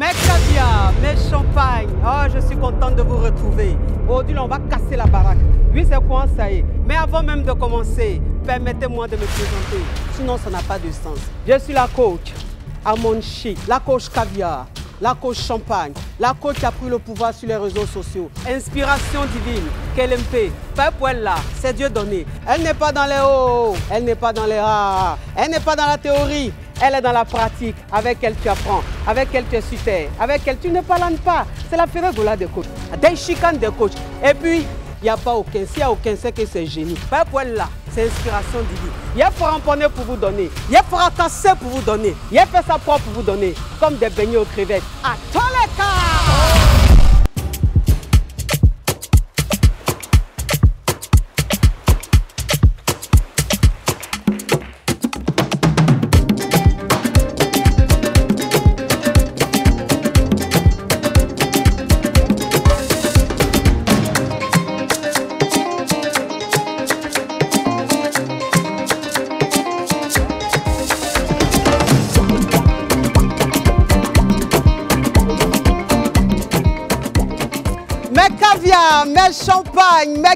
mes caviar, mes champagnes. Oh, ah, je suis contente de vous retrouver. Aujourd'hui, on va casser la baraque. Oui, c'est quoi ça y est. Mais avant même de commencer, permettez-moi de me présenter. Sinon, ça n'a pas de sens. Je suis la coach Amon Chic, la coach caviar, la coach champagne, la coach qui a pris le pouvoir sur les réseaux sociaux. Inspiration divine, MP peuple là, c'est Dieu donné. Elle n'est pas dans les hauts, elle n'est pas dans les rares, elle n'est pas dans la théorie. Elle est dans la pratique. Avec elle, tu apprends. Avec elle, tu es super. Avec elle, tu ne parles pas. C'est la de la coach. Des chicanes de coach. Et puis, il n'y a pas aucun. S'il n'y a aucun, c'est que c'est génie. Pas pour elle là. C'est inspiration divine. Il faut ramponner pour vous donner. Il faut a pour vous donner. Il a fait sa propre pour vous donner. Comme des beignets aux crevettes. À tous les cas!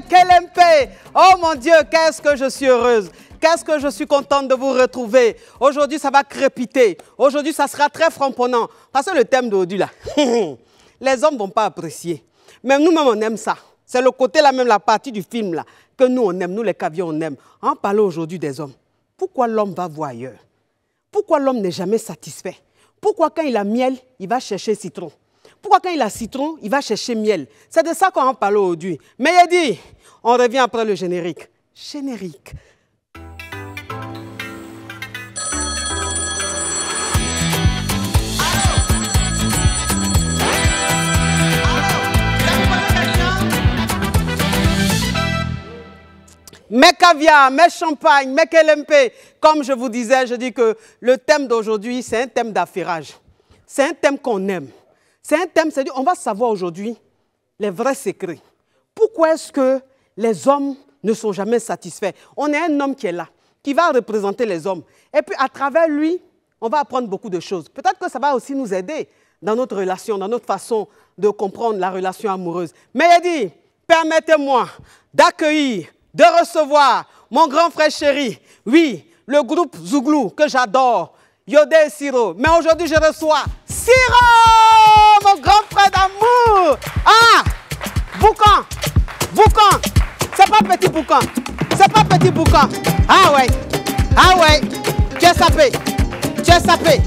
Quel quelle Oh mon Dieu, qu'est-ce que je suis heureuse. Qu'est-ce que je suis contente de vous retrouver. Aujourd'hui, ça va crépiter. Aujourd'hui, ça sera très framponnant. Parce que le thème d'aujourd'hui, là, les hommes ne vont pas apprécier. Mais nous-mêmes, on aime ça. C'est le côté là, même la partie du film là, que nous, on aime. Nous, les caviers, on aime. En parlant aujourd'hui des hommes, pourquoi l'homme va voir ailleurs Pourquoi l'homme n'est jamais satisfait Pourquoi quand il a miel, il va chercher citron pourquoi quand il a citron, il va chercher miel C'est de ça qu'on parle aujourd'hui. Mais il dit, on revient après le générique. Générique. mes caviar, mes champagnes, mes LMP. Comme je vous disais, je dis que le thème d'aujourd'hui, c'est un thème d'affairage. C'est un thème qu'on aime. C'est un thème, c'est-à-dire on va savoir aujourd'hui les vrais secrets. Pourquoi est-ce que les hommes ne sont jamais satisfaits On est un homme qui est là, qui va représenter les hommes. Et puis à travers lui, on va apprendre beaucoup de choses. Peut-être que ça va aussi nous aider dans notre relation, dans notre façon de comprendre la relation amoureuse. Mais il dit, permettez-moi d'accueillir, de recevoir mon grand frère chéri, oui, le groupe Zouglou que j'adore, Yodé et Siro. Mais aujourd'hui, je reçois Siro grand frère d'amour. Ah, Boucan, Boucan. C'est pas petit Boucan. C'est pas petit Boucan. Ah ouais, ah ouais. Tu es sapé, tu es sapé.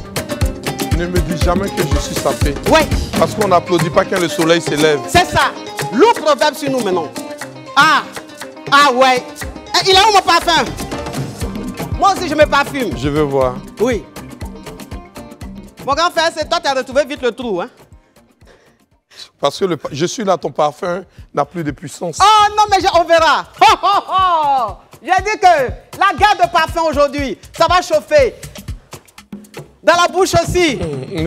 Ne me dis jamais que je suis sapé. Ouais. Parce qu'on n'applaudit pas quand le soleil s'élève C'est ça. l'autre proverbe sur nous maintenant. Ah, ah ouais. Eh, il a où mon parfum Moi aussi, je me parfume. Je veux voir. Oui. Mon grand frère, c'est toi, tu as retrouvé vite le trou, hein parce que je suis là, ton parfum n'a plus de puissance. Oh non, mais on verra. J'ai dit que la guerre de parfum aujourd'hui, ça va chauffer. Dans la bouche aussi. Hmm,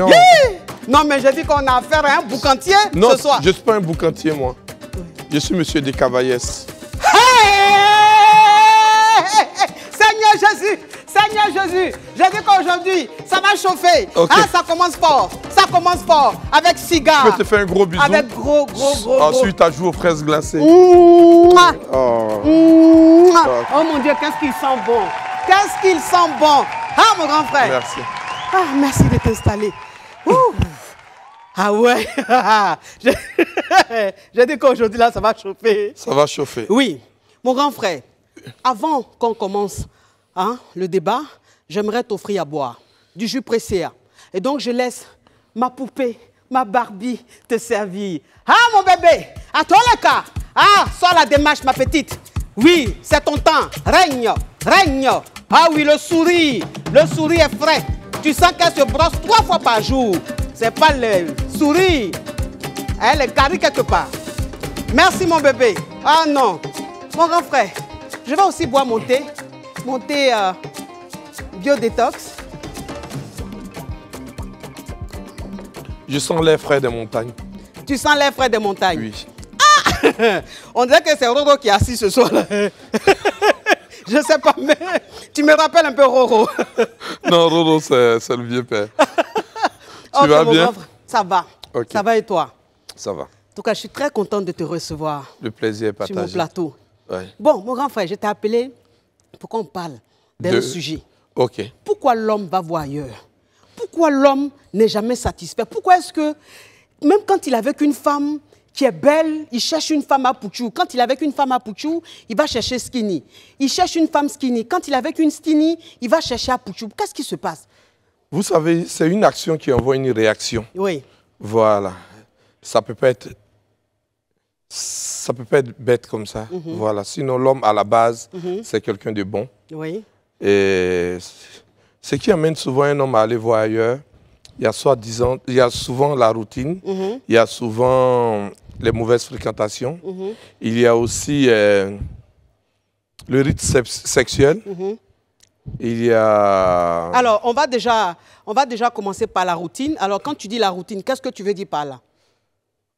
non. mais j'ai dit qu'on a affaire à un boucantier non, ce soir. je ne suis pas un boucantier, moi. Je suis monsieur de Seigneur, Seigneur Jésus, Seigneur Jésus, je dis qu'aujourd'hui, ça va chauffer. Ah, ça commence fort. Ça commence fort. Avec cigare. Je vais te faire un gros bisou. Avec gros, gros, gros. Ensuite, as joué aux fraises glacées. Ah. Oh. Ah. oh. mon Dieu, qu'est-ce qu'il sent bon. Qu'est-ce qu'il sent bon. Ah, mon grand frère. Merci. Ah, merci de t'installer. Ah ouais Je dis qu'aujourd'hui, là, ça va chauffer. Ça va chauffer. Oui. Mon grand frère, avant qu'on commence, Hein, le débat, j'aimerais t'offrir à boire, du jus pressé. Hein. Et donc je laisse ma poupée, ma Barbie te servir. Ah mon bébé, à toi le cas. Ah, sois la démarche ma petite. Oui, c'est ton temps. Règne, règne. Ah oui, le sourire, le sourire est frais. Tu sens qu'elle se brosse trois fois par jour. C'est pas le sourire. Elle est carrée quelque part. Merci mon bébé. Ah non, mon grand frère, je vais aussi boire mon thé monter euh, bio-détox. Je sens l'air frais des montagnes. Tu sens l'air frais des montagnes Oui. Ah On dirait que c'est Roro qui est assis ce soir. Là. Je ne sais pas, mais tu me rappelles un peu Roro. non, Roro, c'est le vieux père. tu vas bien Ça va. Ça va et toi Ça va. En tout cas, je suis très contente de te recevoir. Le plaisir est partagé. Sur mon plateau. Bon, mon grand frère, je t'ai appelé pourquoi on parle d'un sujet. Pourquoi l'homme va voir ailleurs Pourquoi l'homme n'est jamais satisfait Pourquoi est-ce que, même quand il est avec une femme qui est belle, il cherche une femme à Pouchou. Quand il est avec une femme à Pouchou, il va chercher skinny. Il cherche une femme skinny. Quand il est avec une skinny, il va chercher à Pouchou. Qu'est-ce qui se passe Vous savez, c'est une action qui envoie une réaction. Oui. Voilà. Ça peut pas être ça peut pas être bête comme ça. Mhm. Voilà. Sinon, l'homme, à la base, mhm. c'est quelqu'un de bon. Oui. Et ce qui amène souvent un homme à aller voir ailleurs, il y a, soit disant, il y a souvent la routine, mhm. il y a souvent les mauvaises fréquentations, il y a aussi euh, le rite sexuel. Il y a... Alors, on va, déjà, on va déjà commencer par la routine. Alors, quand tu dis la routine, qu'est-ce que tu veux dire par là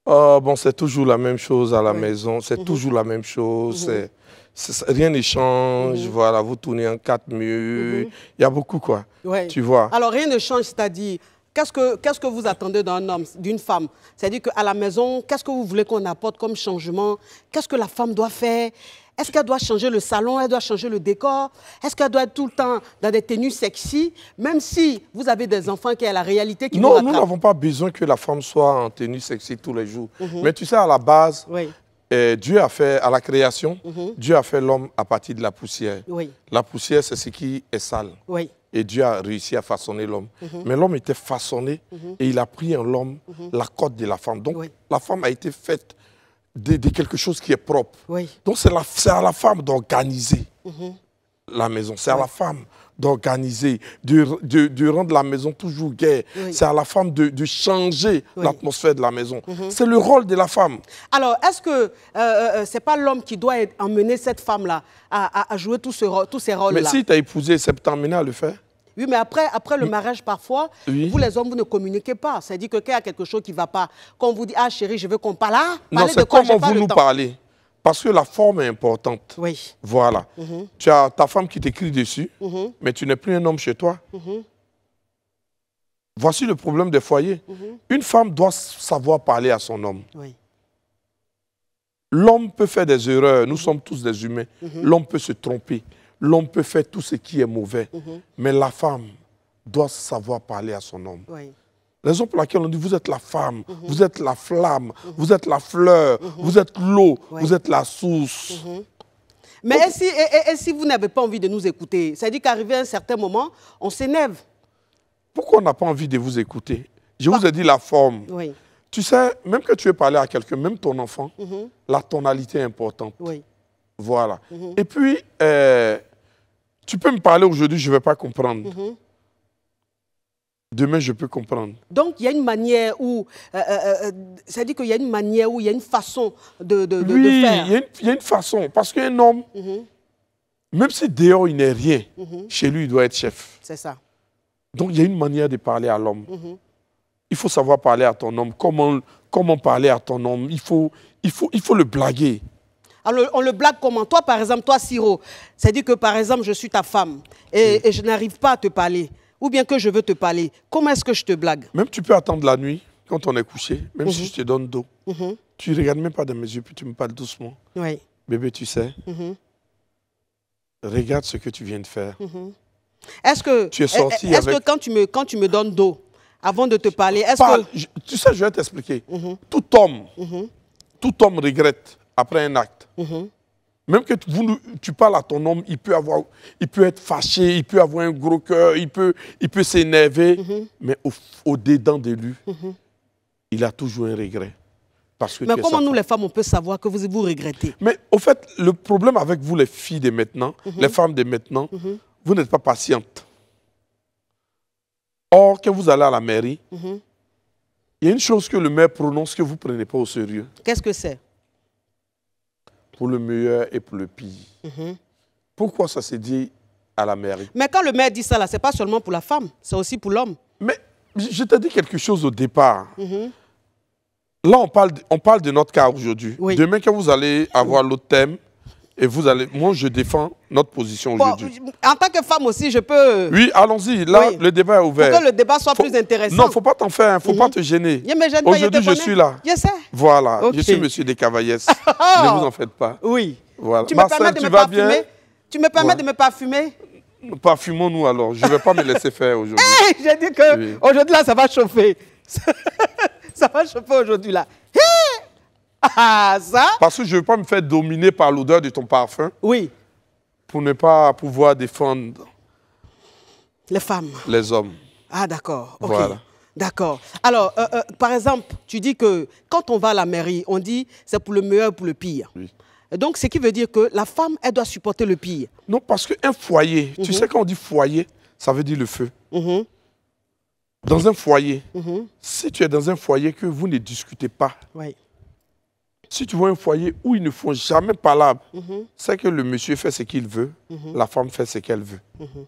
Oh bon, c'est toujours la même chose à la maison, c'est mhm. toujours la même chose. Mhm. rien ne change, mhm. voilà, vous tournez en quatre mieux il y a beaucoup quoi, tu vois. Alors rien ne change, c'est-à-dire Qu'est-ce que, qu'est-ce que vous attendez d'un homme, d'une femme C'est-à-dire qu'à la maison, qu'est-ce que vous voulez qu'on apporte comme changement Qu'est-ce que la femme doit faire Est-ce qu'elle doit changer le salon Elle doit changer le décor Est-ce qu'elle doit être tout le temps dans des tenues sexy Même si vous avez des enfants qui ont la réalité qui Non, nous n'avons pas besoin que la femme soit en tenue sexy tous les jours. Mhm. Mais tu sais, à la base, eh, Dieu a fait, à la création, mhm. Dieu a fait l'homme à partir de la poussière. La poussière, c'est ce qui est sale. Oui et Dieu a réussi à façonner l'homme. Mhm. Mais l'homme était façonné mhm. et il a pris en l'homme mhm. la côte de la femme. Donc la femme a été faite de, quelque chose qui est propre. Donc c'est à la femme d'organiser la maison. C'est à la femme d'organiser, de, de, rendre la maison toujours gaie. C'est à la femme de, changer l'atmosphère de la maison. C'est le rôle de la femme. Alors, est-ce que euh, n'est euh, euh, c'est pas l'homme qui doit emmener cette femme-là à, jouer tous, ce, tous ces rôles-là Mais si tu as épousé, c'est à le faire. Oui, mais après, après le mariage, parfois, vous les hommes, vous ne communiquez pas. C'est-à-dire que quand y a quelque chose qui ne va pas, quand on vous dit, ah chérie, je veux qu'on parle, ah, non, c'est comment vous nous parlez. Parce que la forme est importante. Oui. Voilà. Mhm. Tu as ta femme qui t'écrit dessus, mhm. mais tu n'es plus un homme chez toi. Mhm. Voici le problème des foyers. Une femme doit savoir parler à son homme. Oui. L'homme peut faire des erreurs. Nous sommes tous des humains. L'homme peut se tromper. L'homme peut faire tout ce qui est mauvais, mhm. mais la femme doit savoir parler à son homme. La Raison pour laquelle on dit, vous êtes la femme, mhm. vous êtes la flamme, mhm. vous êtes la fleur, vous êtes l'eau, vous êtes la source. Mais et si, vous n'avez pas envie de nous écouter C'est-à-dire qu'arrivé à un certain moment, on s'énerve. Pourquoi on n'a pas envie de vous écouter Je vous ai dit la forme. Tu sais, même que tu es parlé à quelqu'un, même ton enfant, la tonalité est importante. Voilà. Et puis, euh, tu peux me parler aujourd'hui, je ne vais pas comprendre. Mhm. Demain, je peux comprendre. Donc, il y a une manière où. Euh, euh, euh, c'est à dire qu'il y a une manière où il y a une façon de, oui, il y, a une façon. Parce qu'un homme, mhm. même si dehors il n'est rien, mhm. chez lui, il doit être chef. C'est ça. Donc, il y a une manière de parler à l'homme. Il faut savoir parler à ton homme. Comment, comment parler à ton homme il faut, il, faut, il faut le blaguer. Alors, ah, on le blague comment Toi, par exemple, toi, Siro, cest dit que, par exemple, je suis ta femme mm. et, je n'arrive pas à te parler, ou bien que je veux te parler. Comment est-ce que je te blague Même tu peux attendre la nuit, quand on est couché, même si mm-hmm. je te donne d'eau. Mm-hmm. Tu ne regardes même pas dans mes yeux, puis tu me parles doucement. Oui. Bébé, tu sais, mm-hmm. regarde ce que tu viens de faire. Est-ce que, tu es sorti est ce que quand, tu me, quand tu me donnes d'eau, avant de te parler, est-ce que... tu sais, je vais t'expliquer. Tout homme, tout homme regrette après un acte. Mhm. Même que vous, tu parles à ton homme, il peut, avoir, il peut être fâché, il peut avoir un gros cœur, il peut, il peut s'énerver. Mhm. Mais au, au, dedans de lui, mhm. il a toujours un regret. Parce que mais comment nous, les femmes, on peut savoir que vous vous regrettez Mais au fait, le problème avec vous, les filles de maintenant, les femmes de maintenant, vous n'êtes pas patientes Or, quand vous allez à la mairie, il y a une chose que le maire prononce que vous ne prenez pas au sérieux. Qu'est-ce que c'est pour le meilleur et pour le pire. Mhm. Pourquoi ça s'est dit à la mairie Mais quand le maire dit ça, là, c'est pas seulement pour la femme, c'est aussi pour l'homme. Mais je t'ai dit quelque chose au départ. Mhm. Là, on parle, on parle de notre cas aujourd'hui. Demain, quand vous allez avoir l'autre thème, et vous allez, moi je défends notre position aujourd'hui. En tant que femme aussi, je peux... Euh, oui, allons-y, là le débat est ouvert. Pour que le débat soit plus intéressant. Non, il ne faut pas t'en faire, il hein. ne faut pas mhm. te gêner. Aujourd'hui je suis là. Voilà, je suis monsieur Descavaillès. ne vous en faites pas. Oui. Voilà. Tu Marcel, me permets de tu me vas parfumer Tu me permets de me parfumer Parfumons-nous alors, je ne vais pas me laisser faire aujourd'hui. Hey, j'ai dit que aujourd'hui là ça va chauffer. ça va chauffer aujourd'hui là. Ah, ça Parce que je ne veux pas me faire dominer par l'odeur de ton parfum. Oui. Pour ne pas pouvoir défendre. Les femmes. Les hommes. Ah, d'accord. Voilà. D'accord. Alors, euh, euh, par exemple, tu dis que quand on va à la mairie, on dit c'est pour le meilleur ou pour le pire. Donc, ce qui veut dire que la femme, elle doit supporter le pire. Non, parce qu'un foyer, tu mhm. sais, quand on dit foyer, ça veut dire le feu. Mhm. Dans un foyer, mhm. si tu es dans un foyer que vous ne discutez pas, si tu vois un foyer où ils ne font jamais palabre, mhm. c'est que le monsieur fait ce qu'il veut, mhm. la femme fait ce qu'elle veut. Mhm.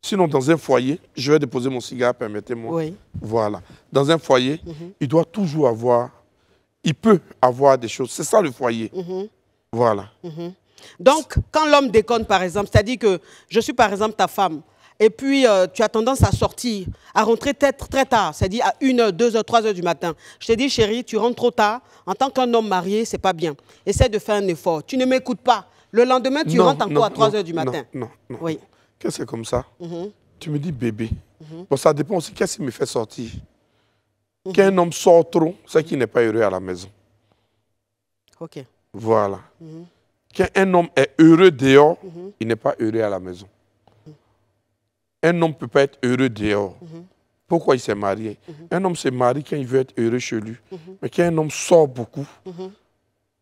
Sinon, dans un foyer, je vais déposer mon cigare, permettez-moi. Voilà. Dans un foyer, il doit toujours avoir, il peut avoir des choses. C'est ça le foyer. Voilà. Donc, quand l'homme déconne, par exemple, c'est-à-dire que je suis, par exemple, ta femme, et puis euh, tu as tendance à sortir, à rentrer très, très tard, c'est-à-dire à 1h, 2h, 3h du matin. Je te dis, chérie, tu rentres trop tard. En tant qu'un homme marié, c'est pas bien. Essaie de faire un effort. Tu ne m'écoutes pas. Le lendemain, tu rentres encore à 3h du matin. Non, non. non. Oui. Qu'est-ce que c'est comme ça mm-hmm. Tu me dis bébé. Mm-hmm. ça dépend aussi. Qu'est-ce qui me fait sortir Qu'un mm-hmm. homme sort trop, c'est qu'il n'est pas heureux à la maison. OK. Voilà. Qu'un homme est heureux dehors, il n'est pas heureux à la maison. Un homme ne peut pas être heureux dehors. Mhm. Pourquoi il s'est marié mhm. Un homme se marie quand il veut être heureux chez lui. Mhm. Mais quand un homme sort beaucoup,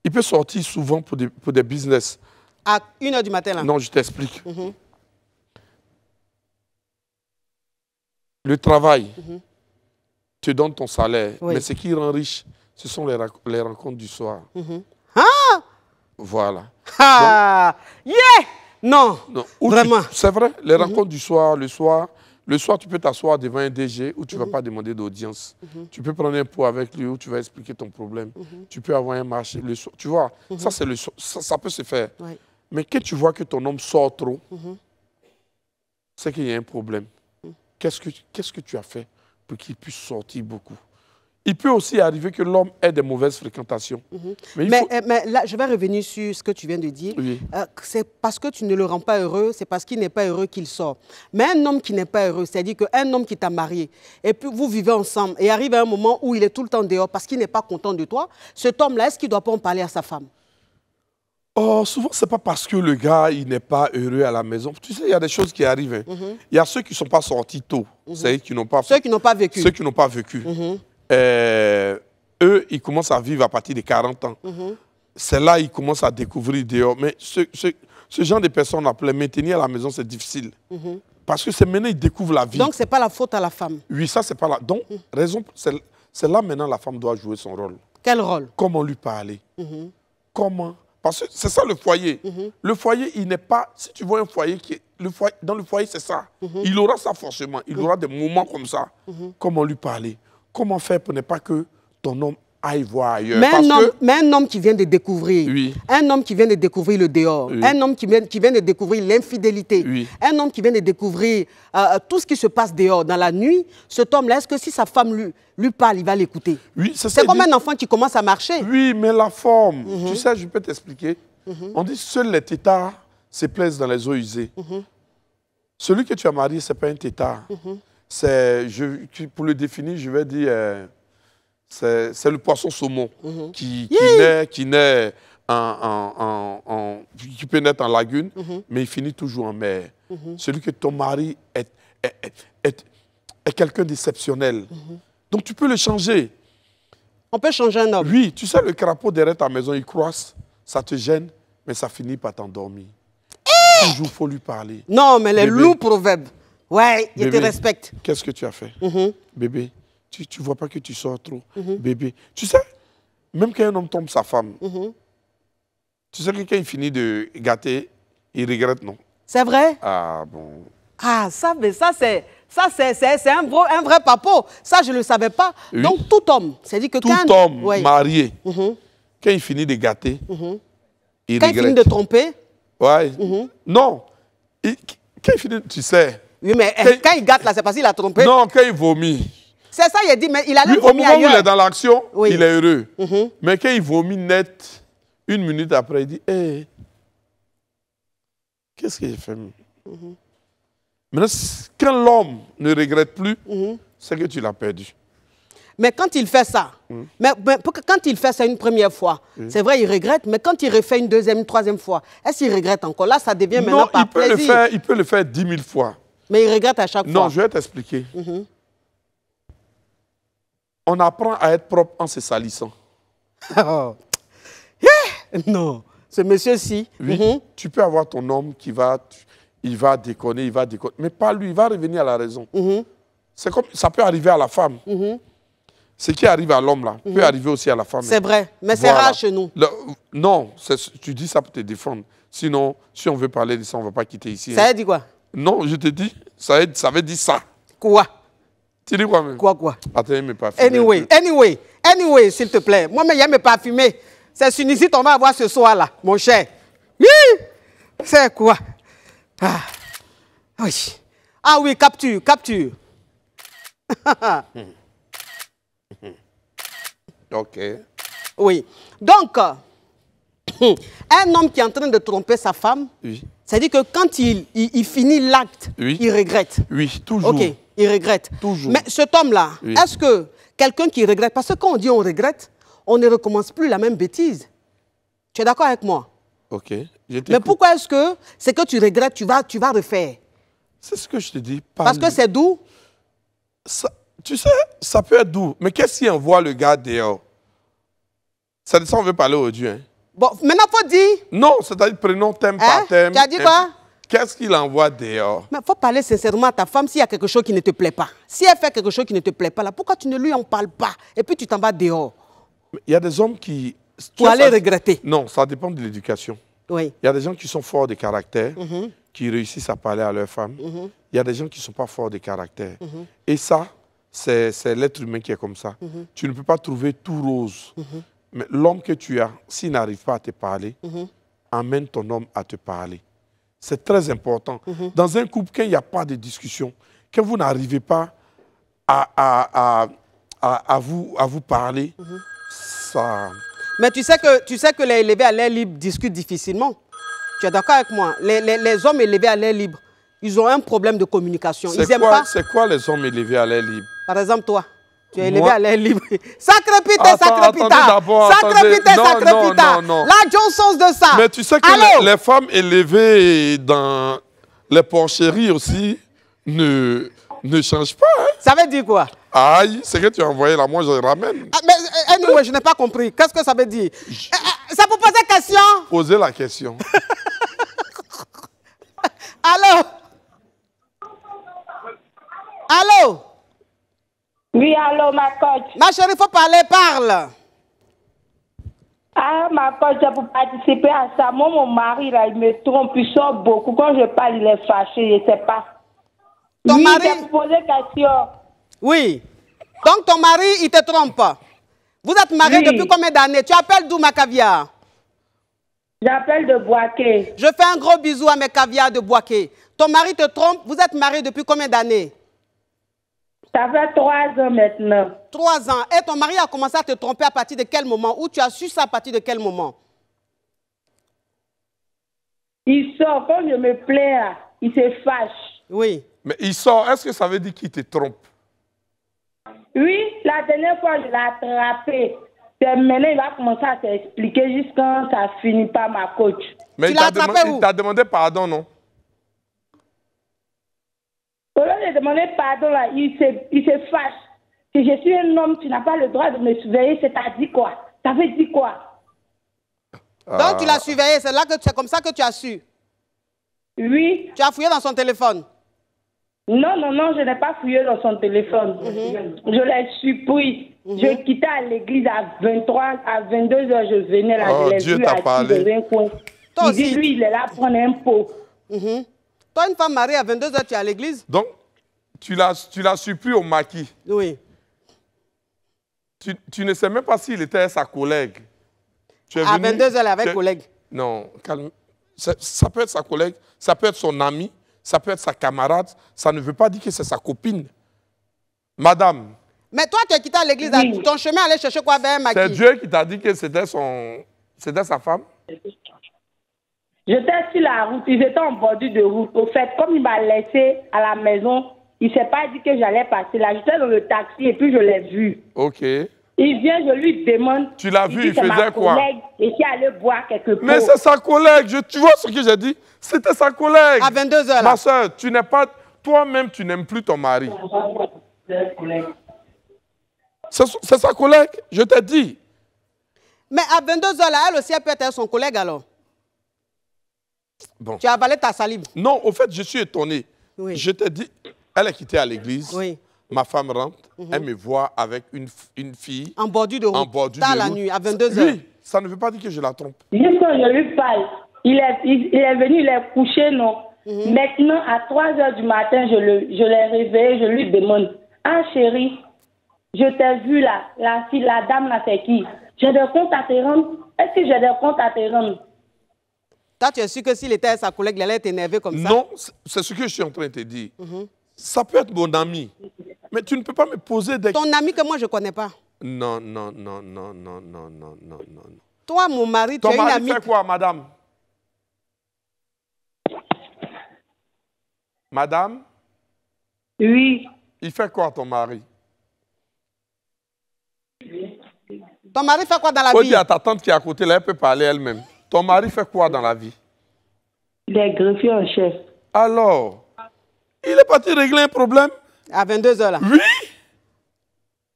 il peut sortir souvent pour des, pour des business. À une heure du matin, là Non, je t'explique. Le travail te donne ton salaire. Mais ce qui rend riche, ce sont les, les rencontres du soir. Ah Voilà. Ah yeah non, vraiment. C'est vrai, les rencontres du soir, le soir, le soir, tu peux t'asseoir devant un DG où tu ne vas mhm. pas demander d'audience. Mhm. Tu peux prendre un pot avec lui où tu vas expliquer ton problème. Mhm. Tu peux avoir un marché. Le soir, tu vois, ça, c'est le ça, peut se faire. Mais quand tu vois que ton homme sort trop, c'est qu'il y a un problème. Qu'est-ce que tu as fait pour qu'il puisse sortir beaucoup il peut aussi arriver que l'homme ait des mauvaises fréquentations. Mhm. Mais, euh, mais, là, je vais revenir sur ce que tu viens de dire. Euh, c'est parce que tu ne le rends pas heureux, c'est parce qu'il n'est pas heureux qu'il sort. Mais un homme qui n'est pas heureux, c'est-à-dire qu'un homme qui t'a marié, et puis vous vivez ensemble, et arrive à un moment où il est tout le temps dehors parce qu'il n'est pas content de toi, cet homme-là, est-ce qu'il ne doit pas en parler à sa femme Oh, souvent, ce n'est pas parce que le gars, il n'est pas heureux à la maison. Tu sais, il y a des choses qui arrivent. Hein. Mhm. Il y a ceux qui ne sont pas sortis tôt. Mhm. ceux qui n'ont pas... qui n'ont pas vécu. Ceux qui n'ont pas vécu. Euh, eux, ils commencent à vivre à partir de 40 ans. Mhm. C'est là qu'ils commencent à découvrir dehors. Mais ce, ce, ce genre de personnes, appelait maintenir à la maison, c'est difficile. Mhm. Parce que c'est maintenant ils découvrent la vie. Donc, ce n'est pas la faute à la femme. Oui, ça, c'est pas la... Donc, mhm. raison, c'est là maintenant la femme doit jouer son rôle. Quel rôle Comment lui parler Comment parce que c'est ça le foyer. Le foyer, il n'est pas. Si tu vois un foyer qui est. Le dans le foyer, c'est ça. Il aura ça forcément. Il aura des moments comme ça. Comment lui parler Comment faire pour ne pas que ton homme aille voir ailleurs mais, un homme, qui vient de découvrir, un homme qui vient de découvrir le dehors, un homme qui vient, de découvrir l'infidélité, un homme qui vient de découvrir tout ce qui se passe dehors, dans la nuit, cet homme-là, est-ce que si sa femme lui, parle, il va l'écouter C'est comme un enfant qui commence à marcher. Oui, mais la forme, mhm. tu sais, je peux t'expliquer. Mhm. On dit seuls les tétards se plaisent dans les eaux usées. Mhm. Celui que tu as marié, ce n'est pas un tétard c'est, pour le définir, je vais dire, euh, c'est, le poisson saumon mhm. qui, naît, qui naît en, qui peut naître en lagune, mhm. mais il finit toujours en mer. Mhm. Celui que ton mari est, est, est, est quelqu'un d'exceptionnel. Donc tu peux le changer. On peut changer un homme. Oui, tu sais, le crapaud derrière ta maison, il croise, ça te gêne, mais ça finit par t'endormir. Eh! Toujours faut lui parler. Non, mais les loups proverbes. Ouais, il te respecte. Qu'est-ce que tu as fait mm-hmm. Bébé, tu ne vois pas que tu sors trop. Mm-hmm. Bébé, tu sais, même quand un homme tombe sa femme, mm-hmm. tu sais que quand il finit de gâter, il regrette, non C'est vrai Ah bon. Ah, ça, mais ça, c'est. Ça, c'est un, un, vrai papo. Ça, je ne le savais pas. Donc, tout homme, cest dit que tout homme marié, quand il finit de gâter, il regrette. Quand il finit de tromper Ouais. Non. quand il finit, tu sais, oui, mais eh, quand il gâte là, c'est parce qu'il a trompé. Non, quand il vomit. C'est ça, il a dit, mais il a oui, Au moment où il est dans l'action, il est heureux. Mm-hmm. Mais quand il vomit net, une minute après, il dit, hé, eh, qu'est-ce que j'ai fait Mais mm-hmm. Maintenant, quand l'homme ne regrette plus, mm-hmm. c'est que tu l'as perdu. Mais quand il fait ça, mm. mais, quand il fait ça une première fois, c'est vrai, il regrette, mais quand il refait une deuxième, une troisième fois, est-ce qu'il regrette encore Là, ça devient maintenant pas il peut Le faire, il peut le faire dix mille fois. Mais il regrette à chaque fois. Non, je vais t'expliquer. On apprend à être propre en se salissant. Oh. Non, ce monsieur-ci. Mhm. tu peux avoir ton homme qui va, il va déconner, il va déconner. Mais pas lui, il va revenir à la raison. Mhm. C'est comme, ça peut arriver à la femme. Mhm. Ce qui arrive à l'homme, là, peut arriver aussi à la femme. C'est vrai, mais c'est rare chez nous. non, tu dis ça pour te défendre. Sinon, si on veut parler de ça, on ne va pas quitter ici. Ça hein. dit quoi non, je te dis, ça, ça veut dire ça. Quoi Tu dis quoi même Quoi, quoi Attends, pas pas. Anyway, anyway, anyway, s'il te plaît. Moi, mais il y a pas fumé. C'est Sunicite on va avoir ce soir-là, mon cher. Oui C'est quoi ah. Oui. Ah oui, capture, capture. ok. Oui. Donc, un homme qui est en train de tromper sa femme, oui. C'est-à-dire que quand il, il, finit l'acte, il regrette. Oui, toujours. OK, il regrette. Toujours. Mais cet homme-là, est-ce que quelqu'un qui regrette, parce que quand on dit on regrette, on ne recommence plus la même bêtise. Tu es d'accord avec moi OK. Mais pourquoi est-ce que c'est que tu regrettes, tu vas, tu vas refaire C'est ce que je te dis. parce que c'est doux Tu sais, ça peut être doux. Mais qu'est-ce qui envoie le gars dehors C'est de ça qu'on veut parler au Dieu. Hein? Bon, maintenant, il faut dire. Non, c'est-à-dire prenons thème par hein? thème. Tu as dit quoi Qu'est-ce qu'il envoie dehors Mais il faut parler sincèrement à ta femme s'il y a quelque chose qui ne te plaît pas. Si elle fait quelque chose qui ne te plaît pas, là, pourquoi tu ne lui en parles pas Et puis tu t'en vas dehors. Il y a des hommes qui... Tu vas les regretter. Non, ça dépend de l'éducation. Oui. Il y a des gens qui sont forts de caractère, mhm. qui réussissent à parler à leur femme. Mhm. Il y a des gens qui ne sont pas forts de caractère. Mhm. Et ça, c'est l'être humain qui est comme ça. Tu ne peux pas trouver tout rose. Mais l'homme que tu as, s'il n'arrive pas à te parler, mhm. amène ton homme à te parler. C'est très important. Mhm. Dans un couple, quand il n'y a pas de discussion, quand vous n'arrivez pas à, vous, à vous parler, mhm. ça... Mais tu sais que, tu sais que les élevés à l'air libre discutent difficilement. Tu es d'accord avec moi les, hommes élevés à l'air libre, ils ont un problème de communication. C'est quoi les hommes élevés à l'air libre Par exemple, toi tu es élevé à l'air libre. Non, non, non. Là, La sens de ça. Mais tu sais que les, femmes élevées dans les porcheries aussi ne ne pas. Hein. Ça veut dire quoi Aïe, c'est que tu as envoyé là, ah, euh, eh, moi je ramène. mais je n'ai pas compris. Qu'est-ce que ça veut dire euh, euh, Ça vous poser la question Posez la question. Allô Allô oui, allô, ma coach. Ma chérie, faut parler, parle. Ah, ma coach, vous participer à ça, moi, mon mari, là, il me trompe, il sort beaucoup. Quand je parle, il est fâché, je ne sais pas. Ton oui, mari... posé question. Oui. Donc, ton mari, il te trompe. Vous êtes marié depuis combien d'années Tu appelles d'où ma caviar J'appelle de Boaké. Je fais un gros bisou à mes caviars de Boaké. Ton mari te trompe. Vous êtes marié depuis combien d'années ça fait trois ans maintenant. Trois ans. Et ton mari a commencé à te tromper à partir de quel moment Ou tu as su ça à partir de quel moment Il sort quand je me plais, il se fâche. Oui. Mais il sort, est-ce que ça veut dire qu'il te trompe Oui, la dernière fois, je l'ai attrapé. Maintenant, il va commencer à s'expliquer jusqu'à ça finit par ma coach. Mais il t'a demandé pardon, non je lieu lui demander pardon, là, il se, fâche. Que je suis un homme, tu n'as pas le droit de me surveiller, c'est-à-dire quoi Ça veut dire quoi Donc tu l'as surveillé, c'est là que c'est comme ça que tu as su. Oui. Tu as fouillé dans son téléphone. Non, non, non, je n'ai pas fouillé dans son téléphone. Mhm. Je l'ai surpris. Mhm. Je quittais l'église à 23, à 22 heures, je venais là, oh, je l'ai parlé. il dit, lui, il est là prendre un pot. Mhm une femme mariée à 22 heures, tu es à l'église Donc, tu l'as surpris au maquis. Oui. Tu, tu, ne sais même pas s'il était sa collègue. Tu es à 22 heures, avec collègue. Non, calme. Ça, peut être sa collègue, ça peut être son ami, ça peut être sa camarade. Ça ne veut pas dire que c'est sa copine. Madame, mais toi, tu as quitté l'église, ton chemin aller chercher quoi vers maquis C'est Dieu qui t'a dit que c'était son... sa femme J'étais sur la route, ils étaient en bordure de route. Au fait, comme il m'a laissé à la maison, il ne s'est pas dit que j'allais passer là. J'étais dans le taxi et puis je l'ai vu. OK. Il vient, je lui demande. Tu l'as vu, il faisait quoi Et qui allait boire quelque chose. Mais c'est sa collègue. Je, tu vois ce que j'ai dit C'était sa collègue. À 22h. Ma soeur, tu n'es pas. Toi-même, tu n'aimes plus ton mari. C'est sa collègue, je t'ai dit. Mais à 22h, là, elle aussi, elle peut être son collègue alors tu as avalé ta salive. Non, au fait, je suis étonné. Oui. Je t'ai dit, elle est quittée à l'église. Oui. Ma femme rentre, mhm. elle me voit avec une, une fille. En bordure de route. En bordure Dans la nuit, à 22h. Oui, ça ne veut pas dire que je la trompe. Juste quand je lui parle, il est, il, est venu, il est couché, non. Mhm. Maintenant, à 3h du matin, je l'ai je réveillé, je lui demande Ah chérie, je t'ai vu là, la, fille, la dame là, c'est qui J'ai des comptes à te rendre. Est-ce que j'ai des comptes à te rendre toi, tu es sûr que s'il était sa collègue, il allait être énervé comme ça Non, c'est ce que je suis en train de te dire. Mm-hmm. Ça peut être mon ami, mais tu ne peux pas me poser des... Ton ami que moi, je ne connais pas. Non, non, non, non, non, non, non, non, non. Toi, mon mari, Ton tu as mari une Ton mari fait quoi, madame Madame Oui. Il fait quoi, ton mari Ton mari fait quoi dans la vie Faut dire à ta tante qui est à côté, là, elle peut parler elle-même. Ton mari fait quoi dans la vie Il est greffier en chef. Alors, il est parti régler un problème À 22h là. Oui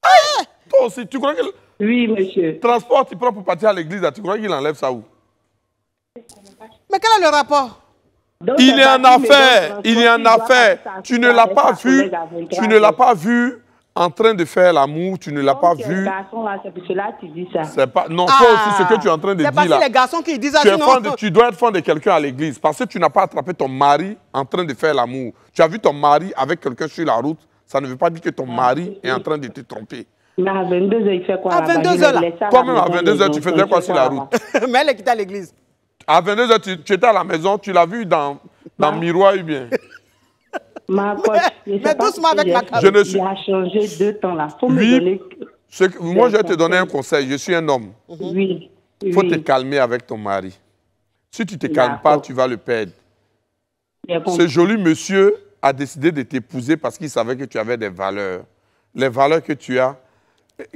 ah, eh, Toi aussi, tu crois qu'il... Oui, monsieur. Transport, il prend pour partir à l'église, tu crois qu'il enlève ça où Mais quel est le rapport il est en affaire, il est en affaire. Tu ne l'as pas vu, tu ne l'as pas vu en train de faire l'amour, tu ne l'as pas vu. c'est garçon là, c'est pour cela tu dis ça. pas, non, ah, aussi, ce que tu es en train de ah, dire parce là. C'est les garçons qui disent ça. Tu, es tu dois être fan de quelqu'un à l'église parce que tu n'as pas attrapé ton mari en train de faire l'amour. Tu as vu ton mari avec quelqu'un sur la route. Ça ne veut pas dire que ton ah, mari est en train de te tromper. Mais à 22h, il fait quoi À 22h, Toi-même, à 22h, tu faisais quoi sur la route Mais elle est quittée à l'église. À 22h, tu, étais à la maison, tu l'as vu dans, dans le bah. miroir ou bien mais, doucement avec ma Il a changé deux temps là. oui. me moi, je vais te donner un conseil. Je suis un homme. Mm-hmm. Oui. faut te calmer avec ton mari. Si tu ne te calmes pas, tu vas le perdre. Ce joli monsieur a décidé de t'épouser parce qu'il savait que tu avais des valeurs. Les valeurs que tu as,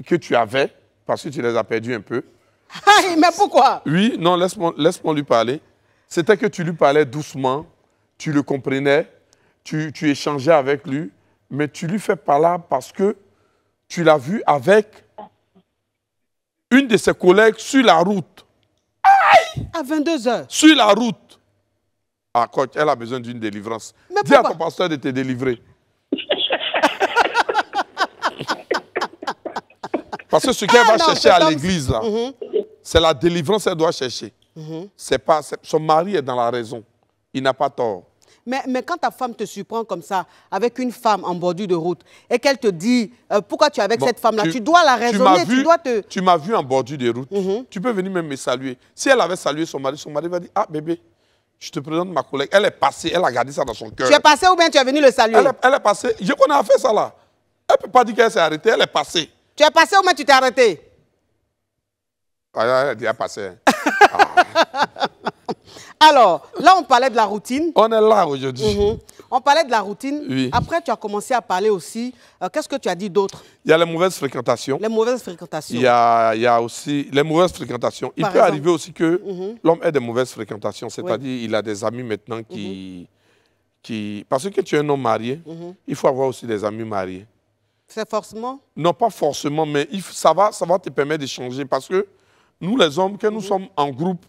que tu avais, parce que tu les as perdues un peu. mais pourquoi Oui, non, laisse-moi laisse lui parler. C'était que tu lui parlais doucement, tu le comprenais, tu, tu échangeais avec lui, mais tu lui fais pas là parce que tu l'as vu avec une de ses collègues sur la route. À 22 heures. Sur la route. Ah, elle a besoin d'une délivrance. Dis à ton pasteur de te délivrer. Parce que ce qu'elle ah, va chercher à l'église, mm-hmm. c'est la délivrance qu'elle doit chercher. Mm-hmm. pas, son mari est dans la raison. Il n'a pas tort. Mais, mais quand ta femme te surprend comme ça, avec une femme en bordure de route, et qu'elle te dit euh, pourquoi tu es avec cette femme-là, tu, dois la raisonner, tu, dois te... Tu m'as vu en bordure de route, mhm. tu peux venir même me saluer. Si elle avait salué son mari, son mari va dire, ah bébé, je te présente ma collègue. Elle est passée, elle a gardé ça dans son cœur. Tu es passée ou bien tu es venu le saluer Elle est, passée. Je connais à fait ça là. Elle ne peut pas dire qu'elle s'est arrêtée, elle est passée. Tu es passée ou bien tu t'es arrêtée ah, Elle est passée. Hein. Alors, là, on parlait de la routine. On est là aujourd'hui. Mhm. On parlait de la routine. Après, tu as commencé à parler aussi. Euh, qu'est-ce que tu as dit d'autre Il y a les mauvaises fréquentations. Les mauvaises fréquentations. Il y a, aussi les mauvaises fréquentations. il peut arriver aussi que mhm. l'homme ait des mauvaises fréquentations, c'est-à-dire il a des amis maintenant qui, mhm. qui... Parce que tu es un homme marié, il faut avoir aussi des amis mariés. C'est forcément Non, pas forcément, mais ça, va, ça va te permettre de changer parce que nous, les hommes, que nous sommes en groupe,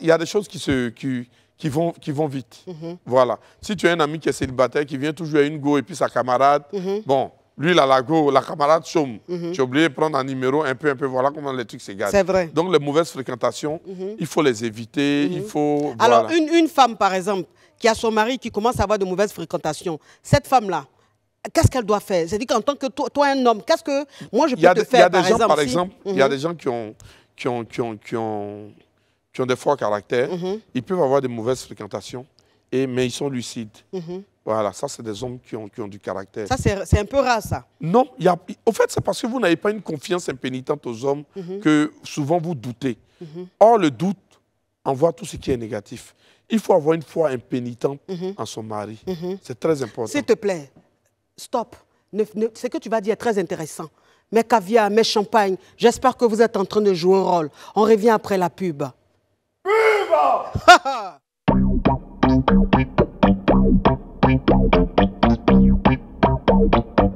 il y a des choses qui, se, qui, vont, qui vont vite. Mhm. Voilà. Si tu as un ami qui est célibataire, qui vient toujours à une go et puis sa camarade, mhm. bon, lui, il a la go, la camarade chôme. Mhm. Tu as oublié de prendre un numéro, un peu, un peu. Voilà comment les trucs s'égalent. C'est vrai. Donc, les mauvaises fréquentations, il faut les éviter, il faut... Alors, une, femme, par exemple, qui a son mari qui commence à avoir de mauvaises fréquentations, cette femme-là, qu'est-ce qu'elle doit faire C'est-à-dire qu'en tant que toi, un homme, qu'est-ce que moi je peux te faire, par exemple Il y a des gens, par exemple, qui ont qui ont des forts caractères, mm-hmm. ils peuvent avoir des mauvaises fréquentations, et, mais ils sont lucides. Mm-hmm. Voilà, ça, c'est des hommes qui ont, qui ont du caractère. Ça, c'est un peu rare, ça. Non, y a, au fait, c'est parce que vous n'avez pas une confiance impénitente aux hommes mm-hmm. que souvent vous doutez. Or, le doute envoie tout ce qui est négatif. Il faut avoir une foi impénitente en son mari. C'est très important. S'il te plaît, stop. ce que tu vas dire est très intéressant mes caviar, mes champagnes. J'espère que vous êtes en train de jouer un rôle. On revient après la pub. vào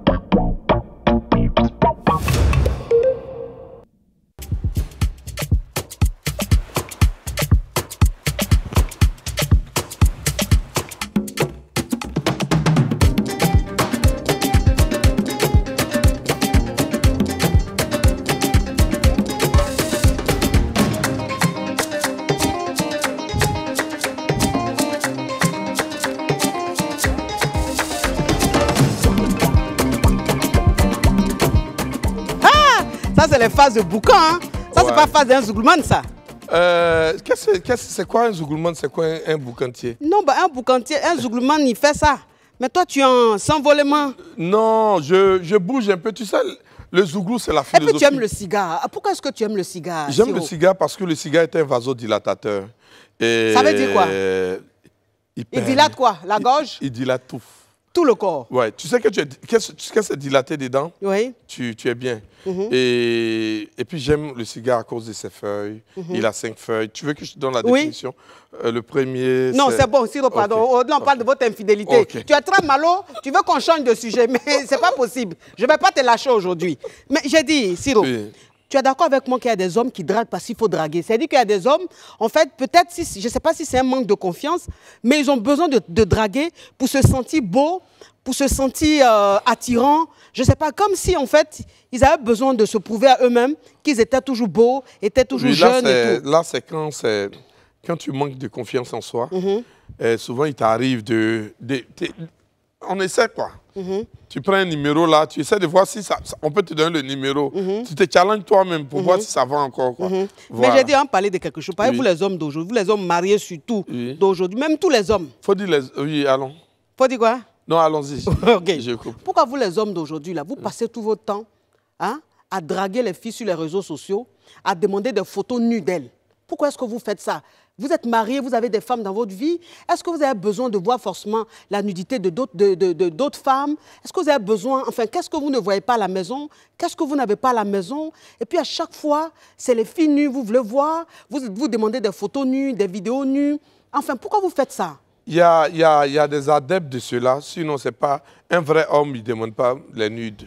phase de boucan. Hein. Ça, c'est pas phase d'un zougloumane, ça. Euh, c'est quest -ce, quoi un zougloumane C'est quoi un, boucantier Non, bah, un boucantier, un zougloumane, il fait ça. Mais toi, tu es en s'envolement. Non, je, je, bouge un peu. Tu sais, le zouglou, c'est la philosophie. Et puis tu aimes le cigare. Ah, pourquoi est-ce que tu aimes le cigare J'aime le cigare parce que le cigare est un vasodilatateur. Et ça veut dire quoi il, dilate quoi La gorge il dilate tout le corps. tu sais que tu es, dilaté dedans Oui. Tu, es bien. Mhm. et, et, puis j'aime le cigare à cause de ses feuilles. Mhm. Il a cinq feuilles. Tu veux que je te donne la définition euh, Le premier. Non, c'est bon, Siro, pardon. On, parle de votre infidélité. Tu es très malo, tu veux qu'on change de sujet, mais c'est pas possible. Je vais pas te lâcher aujourd'hui. Mais j'ai dit, Siro, tu es d'accord avec moi qu'il y a des hommes qui draguent parce qu'il faut draguer. C'est-à-dire qu'il y a des hommes, en fait, peut-être, si, je ne sais pas si c'est un manque de confiance, mais ils ont besoin de, draguer pour se sentir beau, pour se sentir euh, attirant. Je ne sais pas, comme si en fait, ils avaient besoin de se prouver à eux-mêmes qu'ils étaient toujours beaux, étaient toujours jeunes. Là, c'est quand, tu manques de confiance en soi. Mm-hmm. Eh, souvent, il t'arrive de, On essaie, quoi. Mhm. tu prends un numéro là, tu essaies de voir si ça, on peut te donner le numéro. Mhm. Tu te challenges toi-même pour voir mhm. si ça va encore. Quoi. Mais j'ai dit, on parlait de quelque chose. parlez vous les hommes d'aujourd'hui, vous les hommes mariés surtout d'aujourd'hui, même tous les hommes. Faut dire les... Oui, allons. Faut dire quoi Non, allons-y. Ok. Pourquoi vous les hommes d'aujourd'hui, là, vous passez tout votre temps hein, à draguer les filles sur les réseaux sociaux, à demander des photos nues d'elles Pourquoi est-ce que vous faites ça vous êtes marié, vous avez des femmes dans votre vie. Est-ce que vous avez besoin de voir forcément la nudité de d'autres de, femmes Est-ce que vous avez besoin, enfin, qu'est-ce que vous ne voyez pas à la maison Qu'est-ce que vous n'avez pas à la maison Et puis à chaque fois, c'est les filles nues, vous voulez voir, vous vous demandez des photos nues, des vidéos nues. Enfin, pourquoi vous faites ça il y, a, il, y a, des adeptes de cela, sinon c'est pas... Un vrai homme, il ne demande pas les nudes.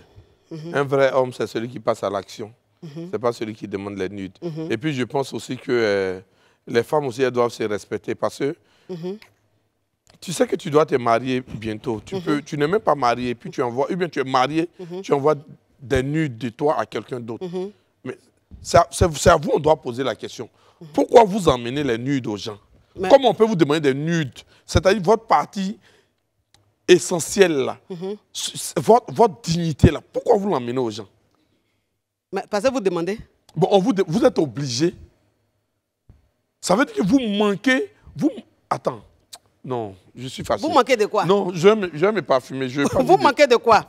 Mhm. Un vrai homme, c'est celui qui passe à l'action. Mhm. C'est pas celui qui demande les nudes. Mhm. Et puis je pense aussi que... Euh, les femmes aussi, elles doivent se respecter parce que mhm. tu sais que tu dois te marier bientôt. Tu, mhm. peux, tu n'es même pas marié, puis tu envoies, ou bien tu es marié, mhm. tu envoies des nudes de toi à quelqu'un d'autre. Mais c'est à vous, on doit poser la question. Pourquoi vous emmenez les nudes aux gens Comment on peut vous demander des nudes C'est-à-dire votre partie essentielle, là, votre, votre dignité, là, pourquoi vous l'emmenez aux gens Mais Parce que vous demandez Bon, vous êtes obligé ça veut dire que vous manquez, vous... Attends, non, je suis facile. Vous manquez de quoi Non, je vais pas me Je vous manquez de quoi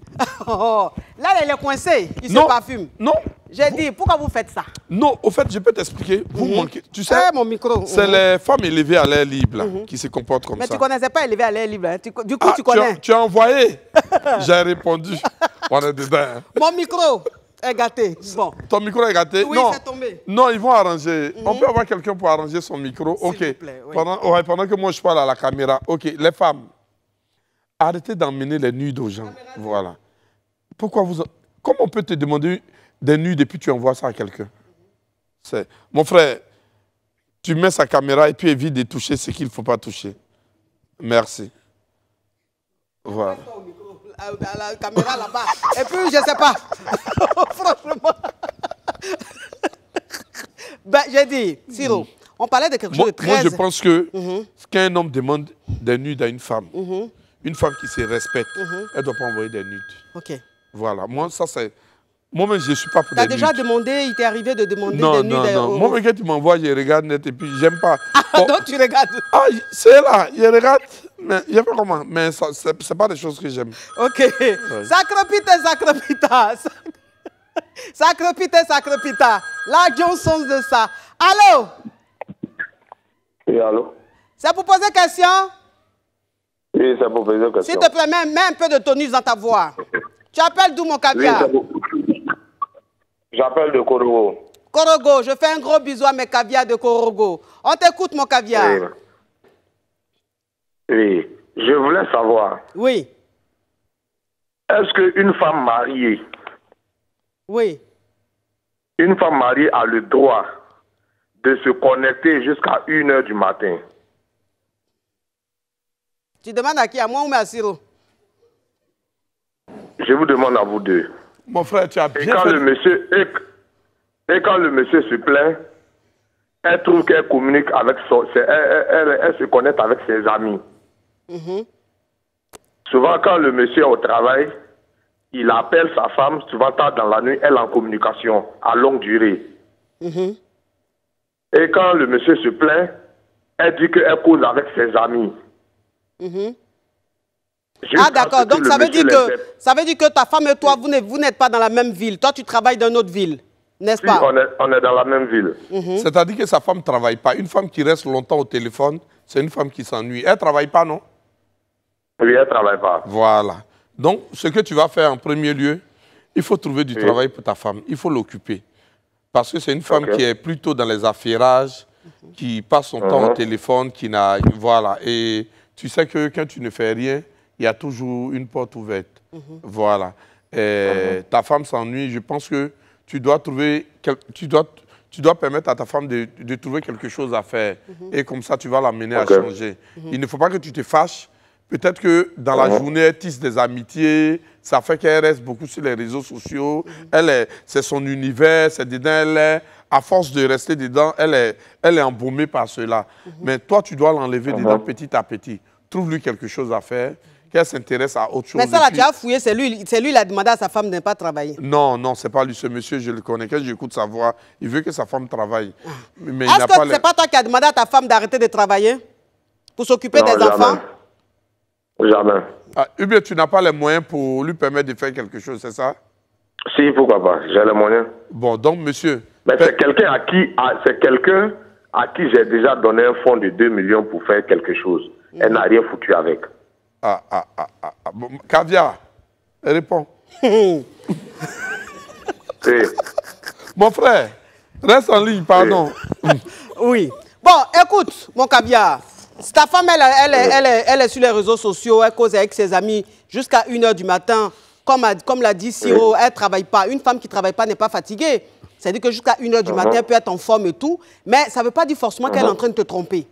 oh, oh, oh. Là, il est coincé, il non, se parfume. Non. J'ai dit, pourquoi vous faites ça Non, au fait, je peux t'expliquer. Vous mhm. manquez. Tu sais, eh, mon micro. c'est mhm. les femmes élevées à l'air libre mhm. qui se comportent comme ça. Mais tu ne connaissais pas élevées à l'air libre. Hein? du coup, ah, tu connais. Tu as, tu as envoyé J'ai répondu. On est dedans. Hein. Mon micro est gâté. Bon. Ton micro est gâté Oui, non. c'est tombé. Non, ils vont arranger. On mhm. peut avoir quelqu'un pour arranger son micro Ok. pendant, que moi je parle à la caméra. Ok, les femmes, arrêtez d'emmener les nudes aux gens. voilà. Pourquoi vous... Comment on peut te demander des nudes et puis tu envoies ça à quelqu'un C'est... Mon frère, tu mets sa caméra et puis évite de toucher ce qu'il ne faut pas toucher. Merci. Voilà à la caméra là-bas. Et puis, je ne sais pas. Franchement. Ben, j'ai dit, Siro, on parlait de quelque chose de très... Moi, je pense que mhm. ce qu'un homme demande des nudes à une femme, mhm. une femme qui se respecte, mhm. elle ne doit pas envoyer des nudes. OK. Voilà. Moi, ça, c'est moi je ne suis pas pour as déjà demandé, il t'est arrivé de demander de des Non, nudes non, non. non. Moi-même, quand tu m'envoies, je regarde net et puis j'aime pas. Ah, oh. donc tu regardes Ah, c'est là, je regarde, mais je sais pas comment, mais ce n'est pas des choses que j'aime. Ok. Ouais. Sacrepita, sacrepita. Là, j'ai un sens de ça. Allô Oui, allô C'est pour poser question Oui, c'est pour poser question. S'il te plaît, mets, un peu de tonus dans ta voix. tu appelles d'où mon caviar J'appelle de Korogo. Korogo, je fais un gros bisou à mes caviars de Korogo. On t'écoute, mon caviar. Oui. Je voulais savoir. Oui. Est-ce qu'une femme mariée. Oui. Une femme mariée a le droit de se connecter jusqu'à 1h du matin. Tu demandes à qui À moi ou à Siro Je vous demande à vous deux. Mon frère, tu as et quand Le monsieur, et, quand le monsieur se plaint, elle trouve qu'elle communique avec son... Elle, se connecte avec ses amis. Mhm. Souvent, quand le monsieur est au travail, il appelle sa femme, souvent tard dans la nuit, elle en communication à longue durée. Mhm. Et quand le monsieur se plaint, elle dit qu'elle cause avec ses amis. Mhm ah d'accord, donc ça veut, dire que, ça veut dire que ta femme et toi, vous n'êtes pas dans la même ville. Toi, tu travailles dans une autre ville, n'est-ce pas on est, on est, dans la même ville. Mhm. C'est-à-dire que sa femme ne travaille pas. Une femme qui reste longtemps au téléphone, c'est une femme qui s'ennuie. Elle ne travaille pas, non Oui, elle ne travaille pas. Voilà. Donc, ce que tu vas faire en premier lieu, il faut trouver du travail pour ta femme. Il faut l'occuper. Parce que c'est une femme qui est plutôt dans les affairages, qui passe son temps au mhm. téléphone, qui n'a... Voilà. Et tu sais que quand tu ne fais rien, il y a toujours une porte ouverte. Mhm. Voilà. Ta femme s'ennuie, je pense que tu dois trouver, tu dois, tu dois permettre à ta femme de, trouver quelque chose à faire. Mhm. Et comme ça, tu vas l'amener à changer. Mhm. Il ne faut pas que tu te fâches. Peut-être que dans la journée, elle tisse des amitiés, ça fait qu'elle reste beaucoup sur les réseaux sociaux. Elle c'est son univers, c'est dedans, elle à force de rester dedans, elle est, elle est embaumée par cela. Mais toi, tu dois l'enlever dedans petit à petit. Trouve-lui quelque chose à faire qu'elle s'intéresse à autre chose. Mais ça tu as fouillé, c'est lui, c'est lui qui a demandé à sa femme de ne pas travailler. Non, non, c'est pas lui, ce monsieur, je le connais. Quand j'écoute sa voix, il veut que sa femme travaille. Ah. Mais Est-ce que c'est pas toi qui as demandé à ta femme d'arrêter de travailler pour s'occuper des enfants Jamais. Ah, tu n'as pas les moyens pour lui permettre de faire quelque chose, c'est ça Si, pourquoi pas, j'ai les moyens. Bon, donc, monsieur... Mais c'est quelqu'un à qui, c'est qui j'ai déjà donné un fonds de 2 millions pour faire quelque chose. Elle mm. n'a rien foutu avec. Ah, ah, ah, ah, ah. Bon, Mon frère, reste en ligne, pardon. oui. Bon, écoute, mon caviar. Ta femme, elle, elle, est sur les réseaux sociaux, elle cause avec ses amis jusqu'à 1h du matin. Comme, comme l'a dit Siro, elle ne travaille pas. Une femme qui ne travaille pas n'est pas fatiguée. C'est-à-dire que jusqu'à 1h du uh-huh. matin, elle peut être en forme et tout. Mais ça ne veut pas dire forcément qu'elle est uh-huh. en train de te tromper.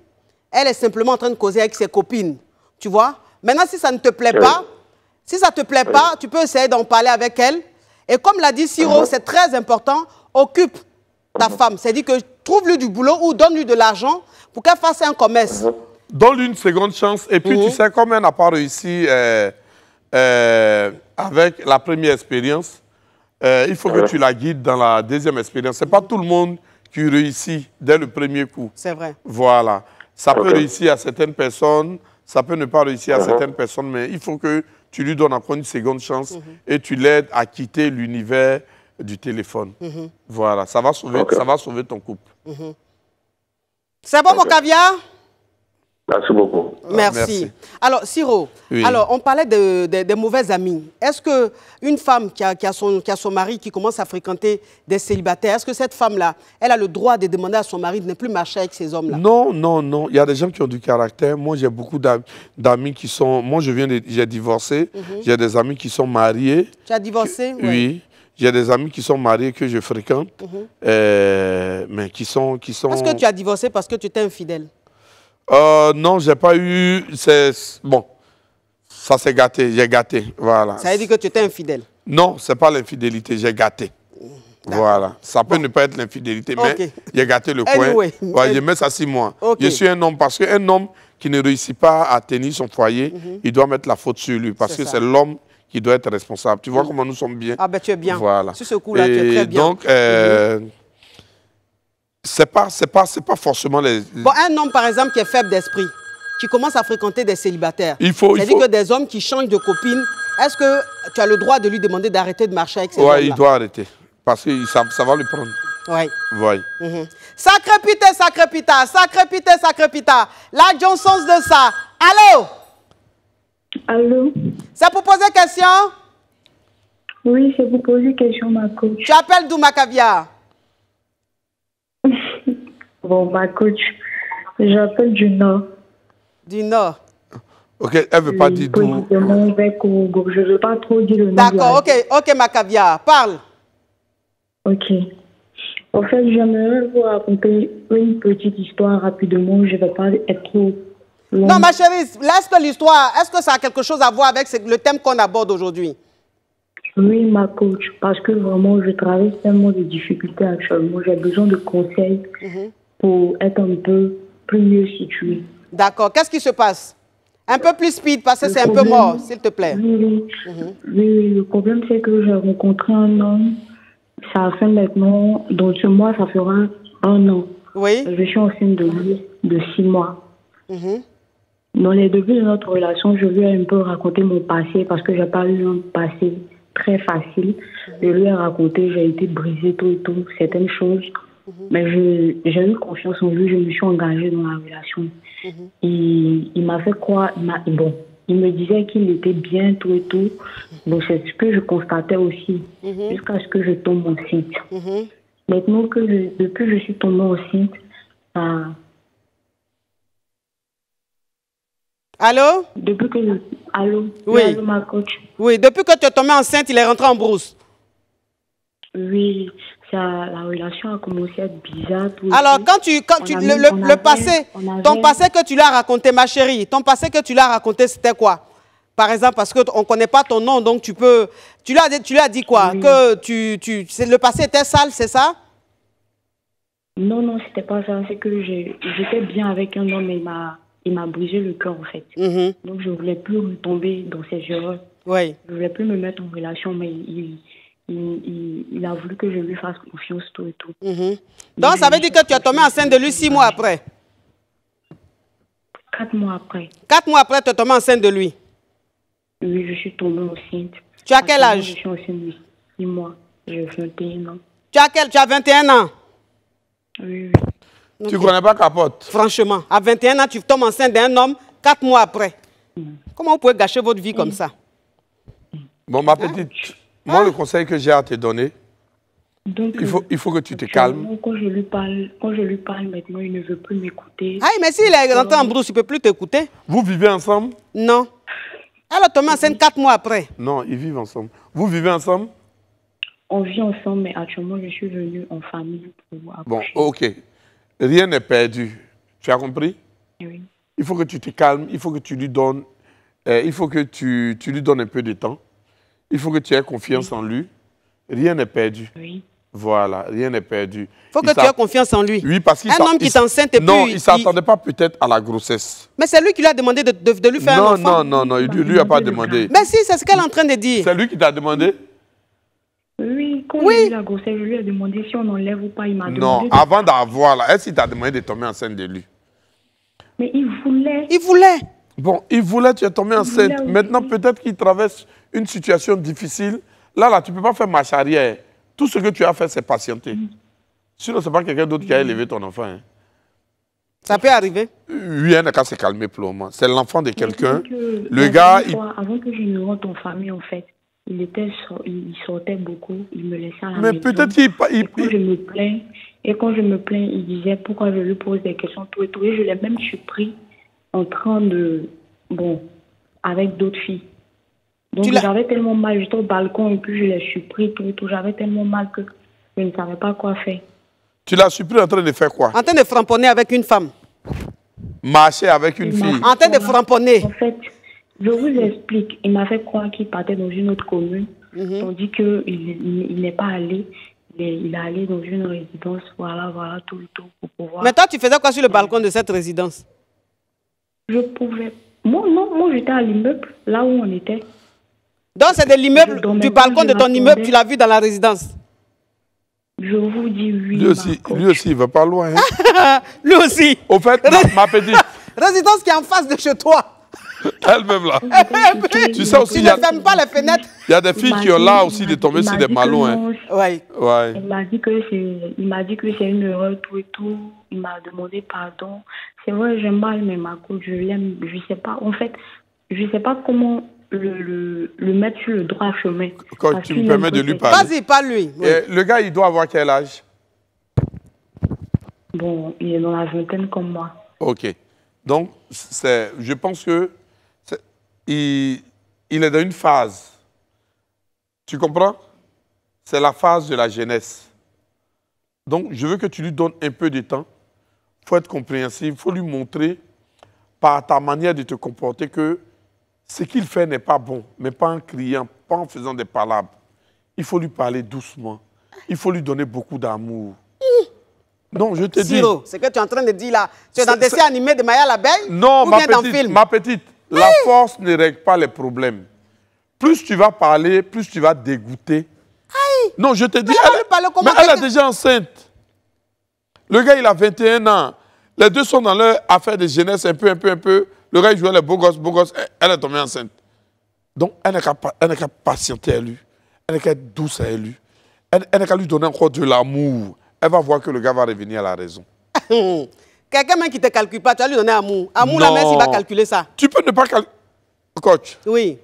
Elle est simplement en train de causer avec ses copines. Tu vois Maintenant, si ça ne te plaît pas, si ça te plaît pas, tu peux essayer d'en parler avec elle. Et comme l'a dit Siro, uh-huh. c'est très important, occupe ta uh-huh. femme. C'est-à-dire que trouve-lui du boulot ou donne-lui de l'argent pour qu'elle fasse un commerce. Uh-huh. Donne-lui une seconde chance. Et puis, tu sais, comme elle n'a pas réussi euh, euh, avec la première expérience, euh, il faut que tu la guides dans la deuxième expérience. Ce n'est pas tout le monde qui réussit dès le premier coup. C'est vrai. Voilà. Ça peut réussir à certaines personnes, ça peut ne pas réussir à uh-huh. certaines personnes, mais il faut que tu lui donnes encore une seconde chance uh-huh. et tu l'aides à quitter l'univers du téléphone. Uh-huh. Voilà, ça va, sauver, ça va sauver ton couple. C'est bon, mon caviar Merci beaucoup. Ah, merci. Alors, Siro, alors, on parlait des de, mauvais amis. Est-ce qu'une femme qui a, son, son, mari qui commence à fréquenter des célibataires, est-ce que cette femme-là, elle a le droit de demander à son mari de ne plus marcher avec ces hommes-là Non, non, non. Il y a des gens qui ont du caractère. Moi, j'ai beaucoup d'amis qui sont... Moi, je viens de... J'ai divorcé. Mhm. J'ai des amis qui sont mariés. Tu as divorcé Oui. J'ai des amis qui sont mariés que je fréquente, mhm. euh, mais qui sont, qui sont... Est-ce que tu as divorcé parce que tu étais infidèle euh, non, j'ai pas eu. Bon, ça s'est gâté, j'ai gâté. Voilà. Ça veut dire que tu étais infidèle Non, c'est pas l'infidélité, j'ai gâté. Voilà. Ça peut ne pas être l'infidélité, mais j'ai gâté le coin. je mets ça six mois. Je suis un homme parce qu'un homme qui ne réussit pas à tenir son foyer, mhm. il doit mettre la faute sur lui parce que c'est l'homme qui doit être responsable. Tu vois mhm. comment nous sommes bien. Ah ben tu es bien. Voilà. Sur ce coup-là, tu es très bien. Donc, euh, mhm c'est pas, pas, pas forcément les... Bon, un homme, par exemple, qui est faible d'esprit, qui commence à fréquenter des célibataires, il faut, c'est-à-dire que des hommes qui changent de copine, est-ce que tu as le droit de lui demander d'arrêter de marcher avec ces Oui, il doit arrêter, parce que ça, ça va le prendre. Oui. Sacrépité, Mm sacrépita, Sacré pité, pita, de ça. Allô? Allô? C'est pour poser question? Oui, c'est pour poser question, ma coach. Tu appelles d'où, ma Bon, ma bah, coach, j'appelle du Nord. Du Nord Ok, elle veut pas dire d'où. Je ne veux pas trop dire le nom. D'accord, ok, ok, Macavia, parle. Ok. En fait, j'aimerais vous raconter une petite histoire rapidement. Je ne vais pas être trop Non, ma chérie, laisse que l'histoire, est-ce que ça a quelque chose à voir avec le thème qu'on aborde aujourd'hui Oui, ma coach, parce que vraiment, je traverse tellement de difficultés actuellement. J'ai besoin de conseils mhm pour être un peu plus mieux situé. D'accord. Qu'est-ce qui se passe Un peu plus speed parce que c'est un peu mort, s'il te plaît. Mhm. Oui, le problème, c'est que j'ai rencontré un homme. Ça fait maintenant, dans ce mois, ça fera un an. Oui. Je suis enceinte de lui de six mois. Mhm. Dans les débuts de notre relation, je lui ai un peu raconté mon passé parce que j'ai pas eu un passé très facile. Je lui ai raconté, j'ai été brisée tout et tout, certaines choses. Mhm. Mais j'ai eu confiance en lui, je me suis engagée dans la relation. Mhm. il m'a fait quoi Bon, il me disait qu'il était bien, tout et tout. Bon, c'est ce que je constatais aussi, mhm. jusqu'à ce que je tombe enceinte. Maintenant que depuis que je suis tombée enceinte, ça. Allô Depuis que Allô Oui. Allô, ma coach. Oui, depuis que tu es tombée enceinte, il est rentré en brousse. Oui, la relation a commencé à être bizarre. Alors, quand tu, quand tu, le, le, passé, ton passé que tu l'as raconté, ma chérie, ton passé que tu l'as raconté, c'était quoi Par exemple, parce qu'on ne connaît pas ton nom, donc tu peux... Tu lui tu as dit quoi Que tu, tu, le passé était sale, c'est ça Non, non, c'était pas ça. C'est que j'étais bien avec un homme mais il m'a... Il m'a brisé le cœur, en fait. Mm-hmm. Donc, je voulais plus retomber dans ces erreurs. Oui. Je voulais plus me mettre en relation, mais il, il, a voulu que je lui fasse confiance, tout et tout. Mhm. Donc, ça veut dire que tu as tombé enceinte de lui six mois après Quatre mois après. Quatre mois après, tu es tombé enceinte de lui Oui, je suis tombée enceinte. Tu as quel âge Je suis enceinte de lui six mois. J'ai 21 ans. Tu as, tu as 21 ans Oui, oui. tu ne connais pas Capote Franchement, à 21 ans, tu tombes enceinte d'un homme quatre mois après. Mm. Comment vous pouvez gâcher votre vie comme mm. ça Bon, ma petite, moi, le conseil que j'ai à te donner, il, faut, il faut que tu te calmes. Quand je, lui parle, quand je lui parle maintenant, il ne veut plus m'écouter. Ah, mais s'il est rentré en brousse, il ne peut plus t'écouter. Vous vivez ensemble Non. Alors, Thomas, c'est quatre mois après. Non, ils vivent ensemble. Vous vivez ensemble On vit ensemble, mais actuellement, je suis venue en famille pour Bon, ok. Rien n'est perdu. Tu as compris eh Oui. Il faut que tu te calmes, il faut que tu lui donnes, euh, il faut que tu, tu lui donnes un peu de temps. Il faut que tu aies confiance en lui. Rien n'est perdu. Voilà, rien n'est perdu. Il faut que tu aies confiance en lui. Oui, parce Un homme qui t'enseigne et Non, il ne s'attendait pas peut-être à la grossesse. Mais c'est lui qui lui a demandé de, lui faire un enfant. Non, non, non, il lui, lui a pas demandé. Mais si, c'est ce qu'elle est en train de dire. C'est lui qui t'a demandé Oui, quand il a la grossesse, je lui ai demandé si on enlève ou pas, il m'a demandé. Non, avant d'avoir, est-ce qu'il t'a demandé de tomber enceinte de lui Mais il voulait. Il voulait. Bon, il voulait, tu es tombé enceinte. Maintenant, peut-être qu'il traverse une situation difficile. Là, là, tu ne peux pas faire marche arrière. Tout ce que tu as fait, c'est patienter. Mm. Sinon, ce n'est pas quelqu'un d'autre qui a mm. élevé ton enfant. Hein. Ça peut arriver. Oui, elle n'a qu'à se calmer pour le moment. C'est l'enfant de quelqu'un. le gars. il... Avant que je me rentre en famille, en fait, il, était, il sortait beaucoup. Il me laissait à la Mais peut-être qu'il. me plains, et quand je me plains, il disait pourquoi je lui pose des questions, tout et tout. Et je l'ai même surpris en train de. Bon, avec d'autres filles. Donc j'avais tellement mal, j'étais au balcon et puis je l'ai surpris tout, tout. J'avais tellement mal que je ne savais pas quoi faire. Tu l'as surpris en train de faire quoi En train de framponner avec une femme. Marcher avec une fille. En train de framponner. En fait, je vous explique. Il m'a fait croire qu'il partait dans une autre commune, dit mhm. tandis qu'il il, n'est pas allé. Il est, il allé dans une résidence, voilà, voilà, tout le temps pour Mais toi, tu faisais quoi sur le balcon de cette résidence je pouvais. Moi, j'étais à l'immeuble, là où on était. Donc c'est de l'immeuble, du balcon de ton immeuble, tu l'as vu dans la résidence Je vous dis oui. Lui aussi, lui aussi va pas loin. Hein. lui aussi. Au fait, ma, petite. résidence qui est en face de chez toi. Elle-même là. tu sais aussi, ne ferme pas les fenêtres. Il y a des filles qui ont là aussi de tomber sur des malons. Hein. Il m'a dit que c'est une erreur, tout et tout il m'a demandé pardon. C'est vrai, j'aime mal, mais ma coupe, je l'aime. Je sais pas. En fait, je sais pas comment le, le, mettre sur le droit chemin. Quand tu me permets de lui parler. Vas-y, pas lui. Eh, le gars, il doit avoir quel âge Bon, il est dans la vingtaine comme moi. OK. Donc, je pense que il est dans une phase. Tu comprends C'est la phase de la jeunesse. Donc, je veux que tu lui donnes un peu de temps il faut être compréhensif, il faut lui montrer par ta manière de te comporter que ce qu'il fait n'est pas bon, mais pas en criant, pas en faisant des palabres. Il faut lui parler doucement. Il faut lui donner beaucoup d'amour. Non, je te dis dis. ce que tu es en train de dire là, tu es dans des dessins animées de Maya l'abeille Non, ou ma, bien petite, film? ma petite, la force ne règle pas les problèmes. Plus tu vas parler, plus tu vas dégoûter. Non, je te dis, elle, mais elle est déjà enceinte. Le gars, il a 21 ans. Les deux sont dans leur affaire de jeunesse, un peu, un peu, un peu. Le gars, il jouait les beaux gosses, beaux gosses. Elle est tombée enceinte. Donc, elle n'est qu'à patienter à lui. Elle n'est qu'à être douce à lui. Elle, elle n'est qu'à lui donner encore de l'amour. Elle va voir que le gars va revenir à la raison. Quelqu'un même qui ne te calcule pas, tu vas lui donner amour. Amour, la mère, il va calculer ça. Tu peux ne pas calculer. Coach. Oui.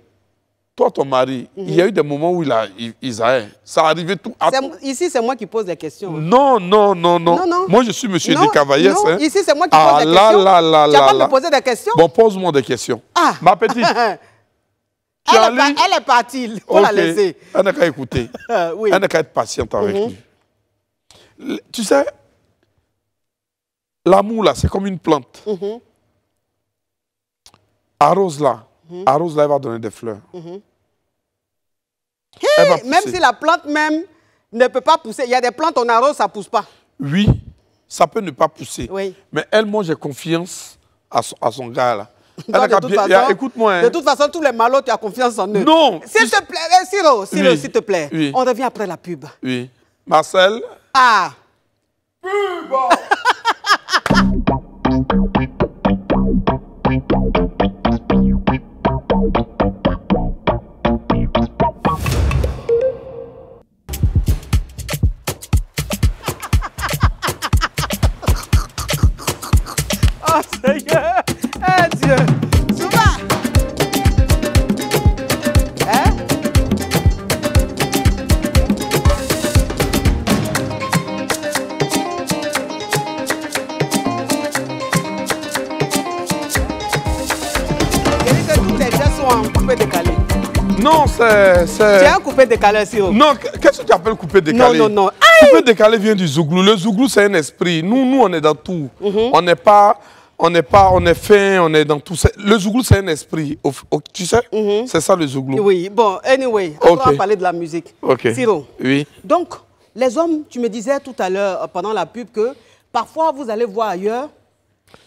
Toi, ton mari, il y a mhm. eu des moments où il a Isaïe. Ça arrivait tout. À... Ici, c'est moi qui pose des questions. Non, non, non, non. non, non. Moi, je suis monsieur non, Cavaliers. Hein. Ici, c'est moi qui ah, pose des questions. Là, là, tu n'as pas me poser des questions Bon, pose-moi des questions. Ah. Ma petite. elle, est partie. On l'a laissée. Elle n'a qu'à écouter. Ah, oui. Elle n'a qu'à être patiente avec mhm. lui. Tu sais, l'amour, là, c'est comme une plante. Mhm. Arrose-la. Mhm. arrose elle va donner des fleurs. Mhm. même si la plante même ne peut pas pousser. Il y a des plantes, on arrose, ça ne pousse pas. Oui, ça peut ne pas pousser. Oui. Mais elle, moi, j'ai confiance à son, à gars, là. de, toute écoute-moi, de toute façon, tous les malots, tu as confiance en eux. Non. S'il te plaît, Siro, eh, s'il te plaît. On revient après la pub. Oui. Marcel. Ah. Pub. coupé décalé Non, c'est. C'est un coupé décalé Siro. Oh. Non, qu'est-ce que tu appelles coupé décalé Non, non, non. Aïe. Coupé décalé vient du zouglou. Le zouglou, c'est un esprit. Nous, nous, on est dans tout. Mhm. On n'est pas. On n'est pas, on est fin, on est dans tout Le zouglou, c'est un esprit, tu sais mhm. C'est ça le zouglou. Oui, bon, anyway, on va parler de la musique. Ok. Siro. Oui. Donc, les hommes, tu me disais tout à l'heure, euh, pendant la pub, que parfois vous allez voir ailleurs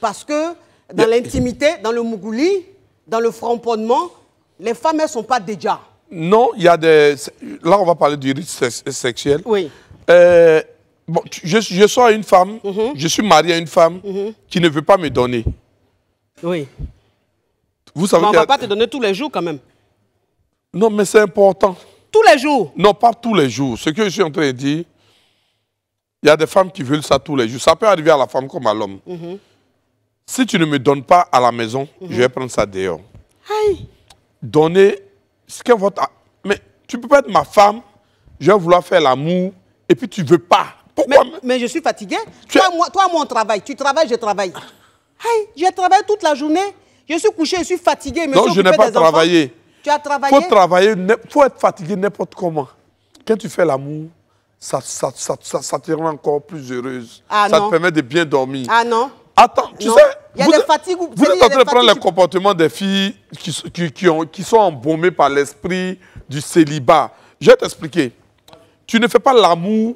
parce que dans l'intimité, dans le mougouli, dans le framponnement, les femmes, elles ne sont pas déjà. Non, il y a des... Là, on va parler du rite sexuel. Oui. Euh, bon, je, je suis une femme, mhm. je suis marié à une femme mhm. qui ne veut pas me donner. Oui. Vous savez mais on ne va pas te donner tous les jours quand même. Non, mais c'est important. Tous les jours Non, pas tous les jours. Ce que je suis en train de dire, il y a des femmes qui veulent ça tous les jours. Ça peut arriver à la femme comme à l'homme. Mhm. Si tu ne me donnes pas à la maison, je vais prendre ça dehors. Aïe. Donner ce que votre. Mais tu peux pas être ma femme, je vais vouloir faire l'amour, et puis tu veux pas. Pourquoi Mais, je suis fatigué. Toi, moi, toi, mon travail, tu travailles, je travaille. Aïe, je travaille toute la journée. Je suis couché, je suis fatigué. Mais je n'ai pas travaillé. Tu as travaillé. Faut travailler, faut être fatigué n'importe comment. Quand tu fais l'amour, ça, ça, te rend encore plus heureuse. Ah ça te permet de bien dormir. Ah non. Attends, tu sais. Il y a vous, des fatigues. Vous êtes en train de prendre le comportement des filles qui, qui, qui, ont, qui sont embaumées par l'esprit du célibat. Je vais t'expliquer. Tu ne fais pas l'amour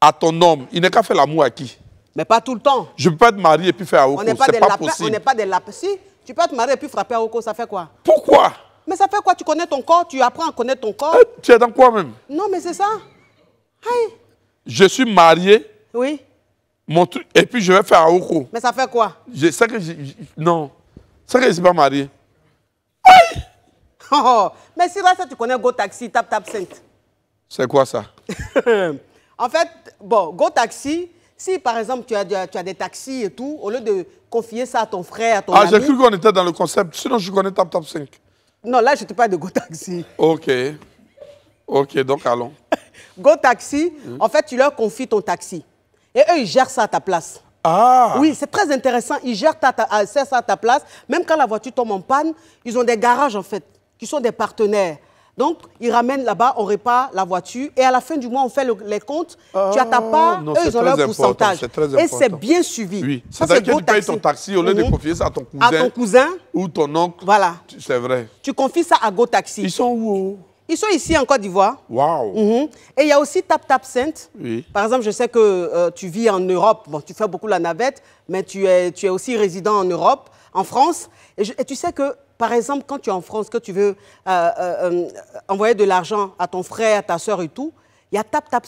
à ton homme. Il n'est qu'à faire l'amour à qui Mais pas tout le temps. Je peux pas être marié et puis faire à Ce n'est pas, possible. On n'est pas des lapins. Si, tu peux être marié et puis frapper Oko, ça fait quoi Pourquoi Mais ça fait quoi Tu connais ton corps, tu apprends à connaître ton corps. Eh, tu es dans quoi même Non, mais c'est ça. Je suis marié. Oui et puis je vais faire à Oko. Mais ça fait quoi Je sais que je, non. que je ne suis pas marié. Oh, oh. Mais si là, ça, tu connais Go Taxi, Tap Tap 5. C'est quoi ça En fait, bon, Go Taxi, si par exemple tu as, tu as des taxis et tout, au lieu de confier ça à ton frère, à ton ah, ami... Ah, j'ai cru qu'on était dans le concept. Sinon, je connais Tap Tap 5. Non, là, je te parle de Go Taxi. OK. OK, donc allons. Go Taxi, hein? en fait, tu leur confies ton taxi. Et eux, ils gèrent ça à ta place. Ah. Oui, c'est très intéressant. Ils gèrent euh, ça à ta place. Même quand la voiture tombe en panne, ils ont des garages, en fait, qui sont des partenaires. Donc, ils ramènent là-bas, on répare la voiture. Et à la fin du mois, on fait les comptes. tu as ta ah. part, eux, ils ont leur pourcentage. et c'est bien suivi. Oui. cest que tu payes ton taxi au lieu de confier ça à ton cousin. À ton cousin. Ou ton oncle. Voilà. C'est vrai. Tu confies ça à Taxi. Ils sont où ils sont ici en Côte d'Ivoire. Waouh. Mhm. Et il y a aussi Tap Tap Oui. Par exemple, je sais que euh, tu vis en Europe. Bon, tu fais beaucoup la navette, mais tu es, tu es aussi résident en Europe, en France. Et, tu sais que, par exemple, quand tu es en France, que tu veux euh, euh, envoyer de l'argent à ton frère, à ta soeur et tout, il y a Tap Tap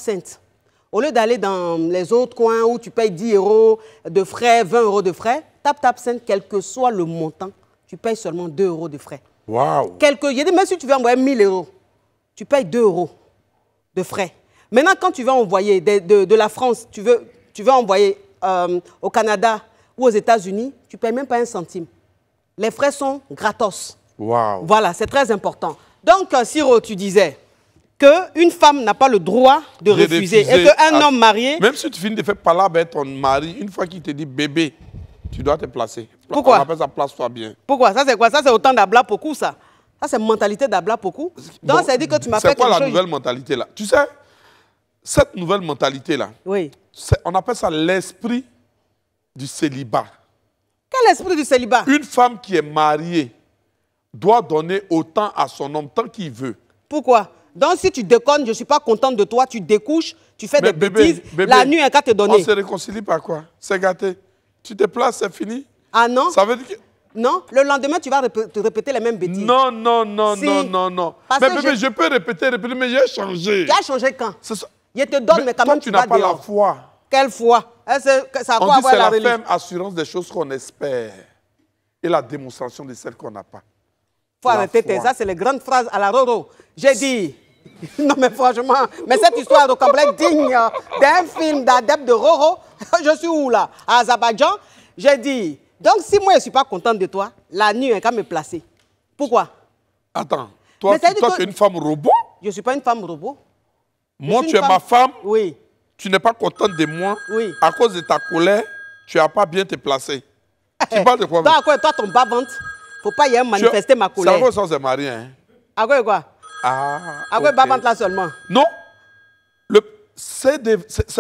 Au lieu d'aller dans les autres coins où tu payes 10 euros de frais, 20 euros de frais, Tap Tap Send, quel que soit le montant, tu payes seulement 2 euros de frais. Waouh. Quelque... Même si tu veux envoyer 1000 euros, tu payes 2 euros de frais. Maintenant, quand tu vas envoyer de, la France, tu veux, envoyer euh, au Canada ou aux États-Unis, tu ne payes même pas un centime. Les frais sont gratos. Voilà, c'est très important. Donc, euh, Siro, tu disais qu'une femme n'a pas le droit de, refuser, et qu'un homme marié... Même si tu finis de faire à ton mari, une fois qu'il te dit bébé, tu dois te placer. Pourquoi On appelle ça place-toi bien. Pourquoi Ça, c'est quoi Ça, c'est autant d'abla pour ça ça, c'est mentalité d'Abla beaucoup. Donc, ça dit que tu m'as fait C'est quoi la nouvelle mentalité là Tu sais, cette nouvelle mentalité là, oui. on appelle ça l'esprit du célibat. Quel esprit du célibat Une femme qui est mariée doit donner autant à son homme tant qu'il veut. Pourquoi Donc si tu déconnes, je ne suis pas contente de toi, tu découches, tu fais des bêtises, la nuit, un cas te donner. On se réconcilie par quoi C'est gâté. Tu te places, c'est fini. Ah non Ça veut dire non, le lendemain, tu vas te répéter les mêmes bêtises. Non, non, non, non, non, non. mais, je... peux répéter, répéter, mais j'ai changé. Tu as changé quand Je te donne, mais, quand même, tu n'as pas la foi. Quelle foi ça a On dit c'est la, la ferme assurance des choses qu'on espère et la démonstration de celles qu'on n'a pas. Faut arrêter ça, c'est les grandes phrases à la Roro. J'ai dit... non mais franchement, mais cette histoire de complète digne hein, d'un film d'adepte de Roro, je suis où là À Azerbaïdjan, j'ai dit... Donc, si moi, je ne suis pas contente de toi, la nuit, elle va me placer. Pourquoi Attends, toi, tu, toi, tu es une femme robot Je ne suis pas une femme robot. Moi, tu es ma femme Oui. Tu n'es pas contente de moi Oui. À cause de ta colère, tu n'as pas bien te placé. tu parles eh, eh. de quoi Toi, quoi, toi ton bas il ne faut pas y manifester ma colère. Ça va ça de marié. Hein. À quoi quoi Ah. À quoi babante là seulement Non c'est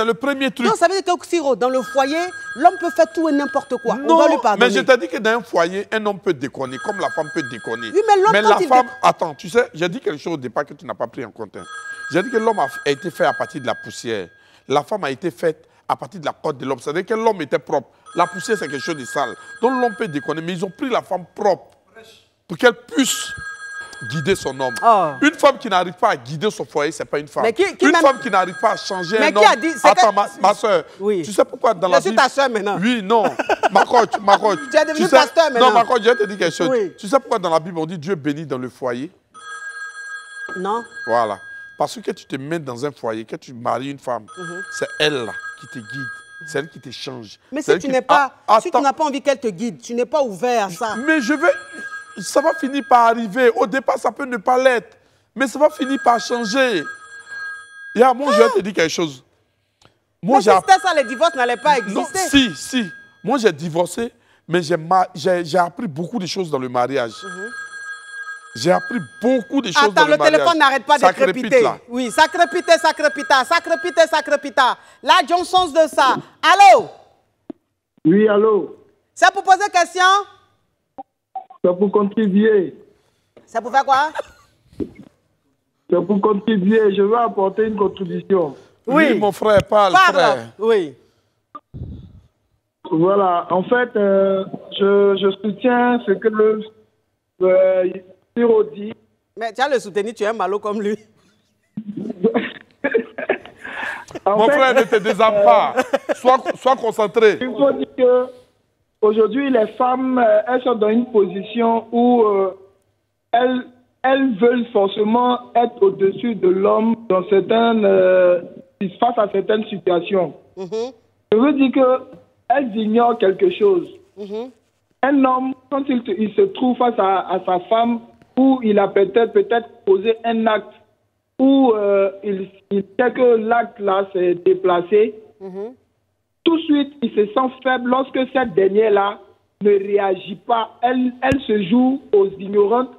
le premier truc. Non, ça veut dire que dans le foyer, l'homme peut faire tout et n'importe quoi. Non, mais je t'ai dit que dans un foyer, un homme peut déconner, comme la femme peut déconner. Oui, mais la femme... Attends, tu sais, j'ai dit quelque chose au départ que tu n'as pas pris en compte. Hein. J'ai dit que l'homme a été fait à partir de la poussière. La femme a été faite à partir de la côte de l'homme. C'est-à-dire que l'homme était propre. La poussière, c'est quelque chose de sale. Donc l'homme peut déconner, mais ils ont pris la femme propre pour qu'elle puisse guider son homme. Oh. Une femme qui n'arrive pas à guider son foyer, ce n'est pas une femme. Mais une femme qui n'arrive pas à changer un homme. Qui a dit, Attends, ma, soeur, oui. tu sais pourquoi dans je la Bible... Je suis ta soeur maintenant. Oui, non. ma coach, ma coach. Tu es devenu pasteur maintenant. Non, ma coach, je vais te dire quelque chose. Tu sais pourquoi dans la Bible, on dit Dieu bénit dans le foyer Non. Voilà. Parce que tu te mets dans un foyer, que tu maries une femme, mhm. c'est elle là, qui te guide C'est elle qui te change. Mais ah, si tu n'es pas, si tu n'as pas envie qu'elle te guide, tu n'es pas ouvert à ça. Mais je veux, ça va finir par arriver. Au départ, ça peut ne pas l'être, mais ça va finir par changer. Et à moi, je vais te dire quelque chose. Moi, ça, le divorce n'allait pas exister. si, si. Moi, j'ai divorcé, mais j'ai, appris beaucoup de choses dans le mariage. J'ai appris beaucoup de choses dans le, mariage. Mhm. Attends, le téléphone n'arrête pas de crépiter. Oui, ça crépitait, ça crépita, ça crépitait, ça crépita. Là, de ça. Allô? Oui, allô? C'est pour poser question? C'est pour contribuer. C'est pour faire quoi C'est pour contribuer. Je veux apporter une contribution. Oui, mon frère, parle, parle. Oui. Voilà, en fait, euh, je, je, soutiens ce que le euh, dit. Mais tiens le soutenu, tu es un malo comme lui. mon frère, ne te désarme pas. Sois, concentré. que Aujourd'hui, les femmes, euh, elles sont dans une position où euh, elles, elles veulent forcément être au-dessus de l'homme dans certaines, euh, face à certaines situations. Mm-hmm. Je veux dire qu'elles ignorent quelque chose. Mm-hmm. Un homme, quand il, se trouve face à, sa femme, où il a peut-être peut-être posé un acte, où il, sait que l'acte là s'est déplacé, mm-hmm tout de suite, il se sent faible lorsque cette dernière-là ne réagit pas. Elle, elle se joue aux ignorantes.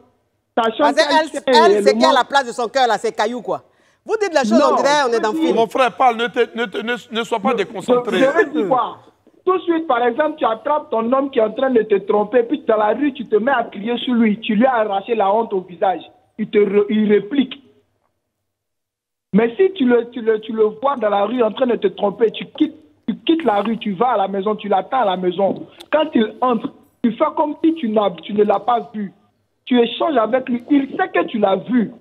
Sachant qu'elle, elle, elle, c'est qui la place de son cœur, là, c'est caillou, quoi. Vous dites la chose, on on est dans le film. Mon frère, parle, ne, te, ne, sois pas déconcentré. Tout de suite, par exemple, tu attrapes ton homme qui est en train de te tromper, puis dans la rue, tu te mets à crier sur lui, tu lui as arraché la honte au visage. Il te il réplique. Mais si tu le, tu, le, tu le vois dans la rue en train de te tromper, tu quittes quittes la rue, tu vas à la maison, tu l'attends à la maison. Quand il entre, tu fais comme si tu, tu ne l'as pas vu. Tu échanges avec lui. Il sait que tu l'as vu.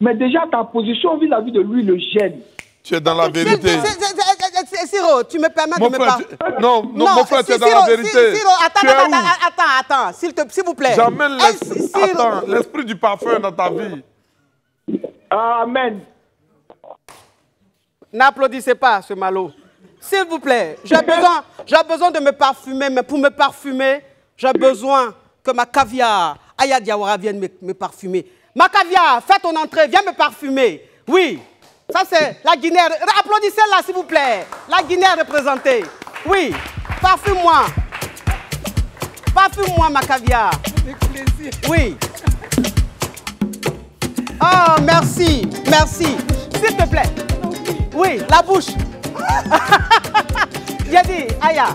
Mais déjà, ta position vis-à-vis de lui le gêne. Tu es dans la vérité. Siro, tu me permets de me parler. Non, non, non, mon frère, tu es dans la vérité. Siro, attends, attends, attends, s'il te... vous plaît. J'amène l'esprit du parfum dans ta vie. Amen. N'applaudissez pas ce malot. S'il vous plaît, j'ai besoin, besoin de me parfumer, mais pour me parfumer, j'ai besoin que ma caviar, Aya vienne me, parfumer. Ma caviar, fais ton entrée, viens me parfumer. Oui, ça c'est la Guinée. Applaudissez-la, s'il vous plaît. La Guinée représentée. Oui, parfume-moi. Parfume-moi, ma caviar. Oui. Oh, merci, merci. S'il te plaît. Oui, la bouche. Yadi, Aya.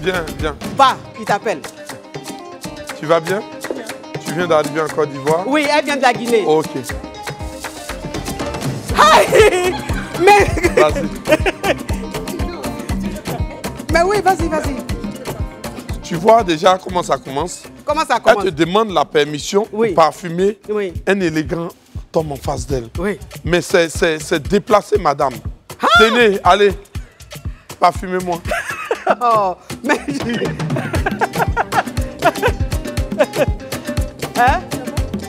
Viens, Bien, bien. il t'appelle. Tu vas bien Tu viens d'arriver en Côte d'Ivoire Oui, elle vient de la Guinée. Oh, ok. Mais... Mais oui, vas-y, vas-y. Tu vois déjà comment ça commence Comment ça commence Elle te demande la permission oui. parfumer un élégant tombe en face d'elle. Oui. Mais c'est déplacé, madame. Ah! Tenez, allez. Parfumez-moi. oh, hein?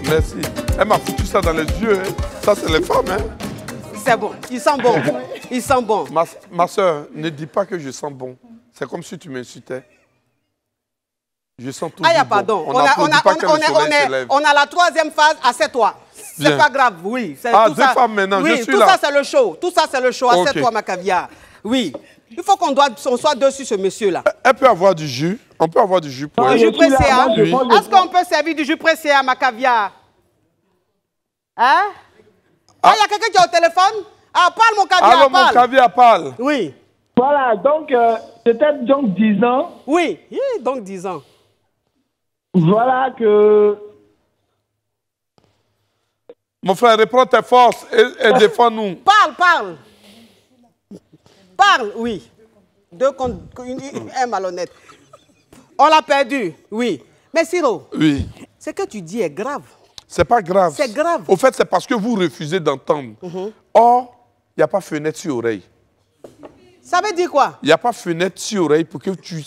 Merci. Elle m'a foutu ça dans les yeux. Hein. Ça, c'est les femmes. Hein. C'est bon. Il sent bon. Il sent bon. Ma, ma soeur, ne dis pas que je sens bon. C'est comme si tu m'insultais. Je sens tout. Ah, pardon. On, a, la troisième phase à toi. C'est pas grave, oui. Ah, tout deux femmes maintenant, je suis tout ça, c'est le show. Tout ça, c'est le show. Okay. toi ma caviar. Oui. Il faut qu'on soit dessus, ce monsieur-là. Elle peut avoir du jus. On peut avoir du jus pour elle. Du jus pressé, hein? Est-ce qu'on peut servir du jus pressé à hein, ma caviar Hein ah. ah, il y a quelqu'un qui est au téléphone Ah, parle, mon caviar, Alors, parle. mon caviar, parle. Oui. Voilà, donc, euh, peut-être donc 10 ans. oui donc 10 ans. Voilà que mon frère, reprends tes forces et, défends-nous. Parle, parle. Parle, oui. Deux contre hmm. un malhonnête. On l'a perdu, oui. Mais Siro, oui. ce que tu dis est grave. C'est pas grave. C'est grave. Au fait, c'est parce que vous refusez d'entendre. Mhm. Or, il n'y a pas fenêtre sur oreille. Ça veut dire quoi Il n'y a pas fenêtre sur oreille pour que tu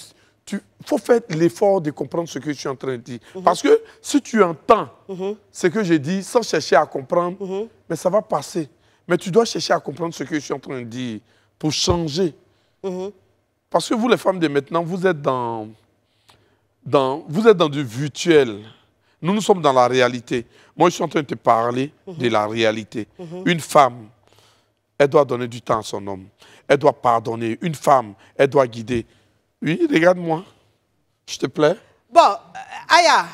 il faut faire l'effort de comprendre ce que je suis en train de dire. Mhm. Parce que si tu entends mhm. ce que j'ai dit sans chercher à comprendre, mhm. mais ça va passer. Mais tu dois chercher à comprendre ce que je suis en train de dire pour changer. Parce que vous, les femmes de maintenant, vous êtes dans, dans, vous êtes dans du virtuel. Nous, nous sommes dans la réalité. Moi, je suis en train de te parler de la réalité. Une femme, elle doit donner du temps à son homme. Elle doit pardonner. Une femme, elle doit guider. Oui, regarde-moi. Je te plaît. – Bon, euh, Aya,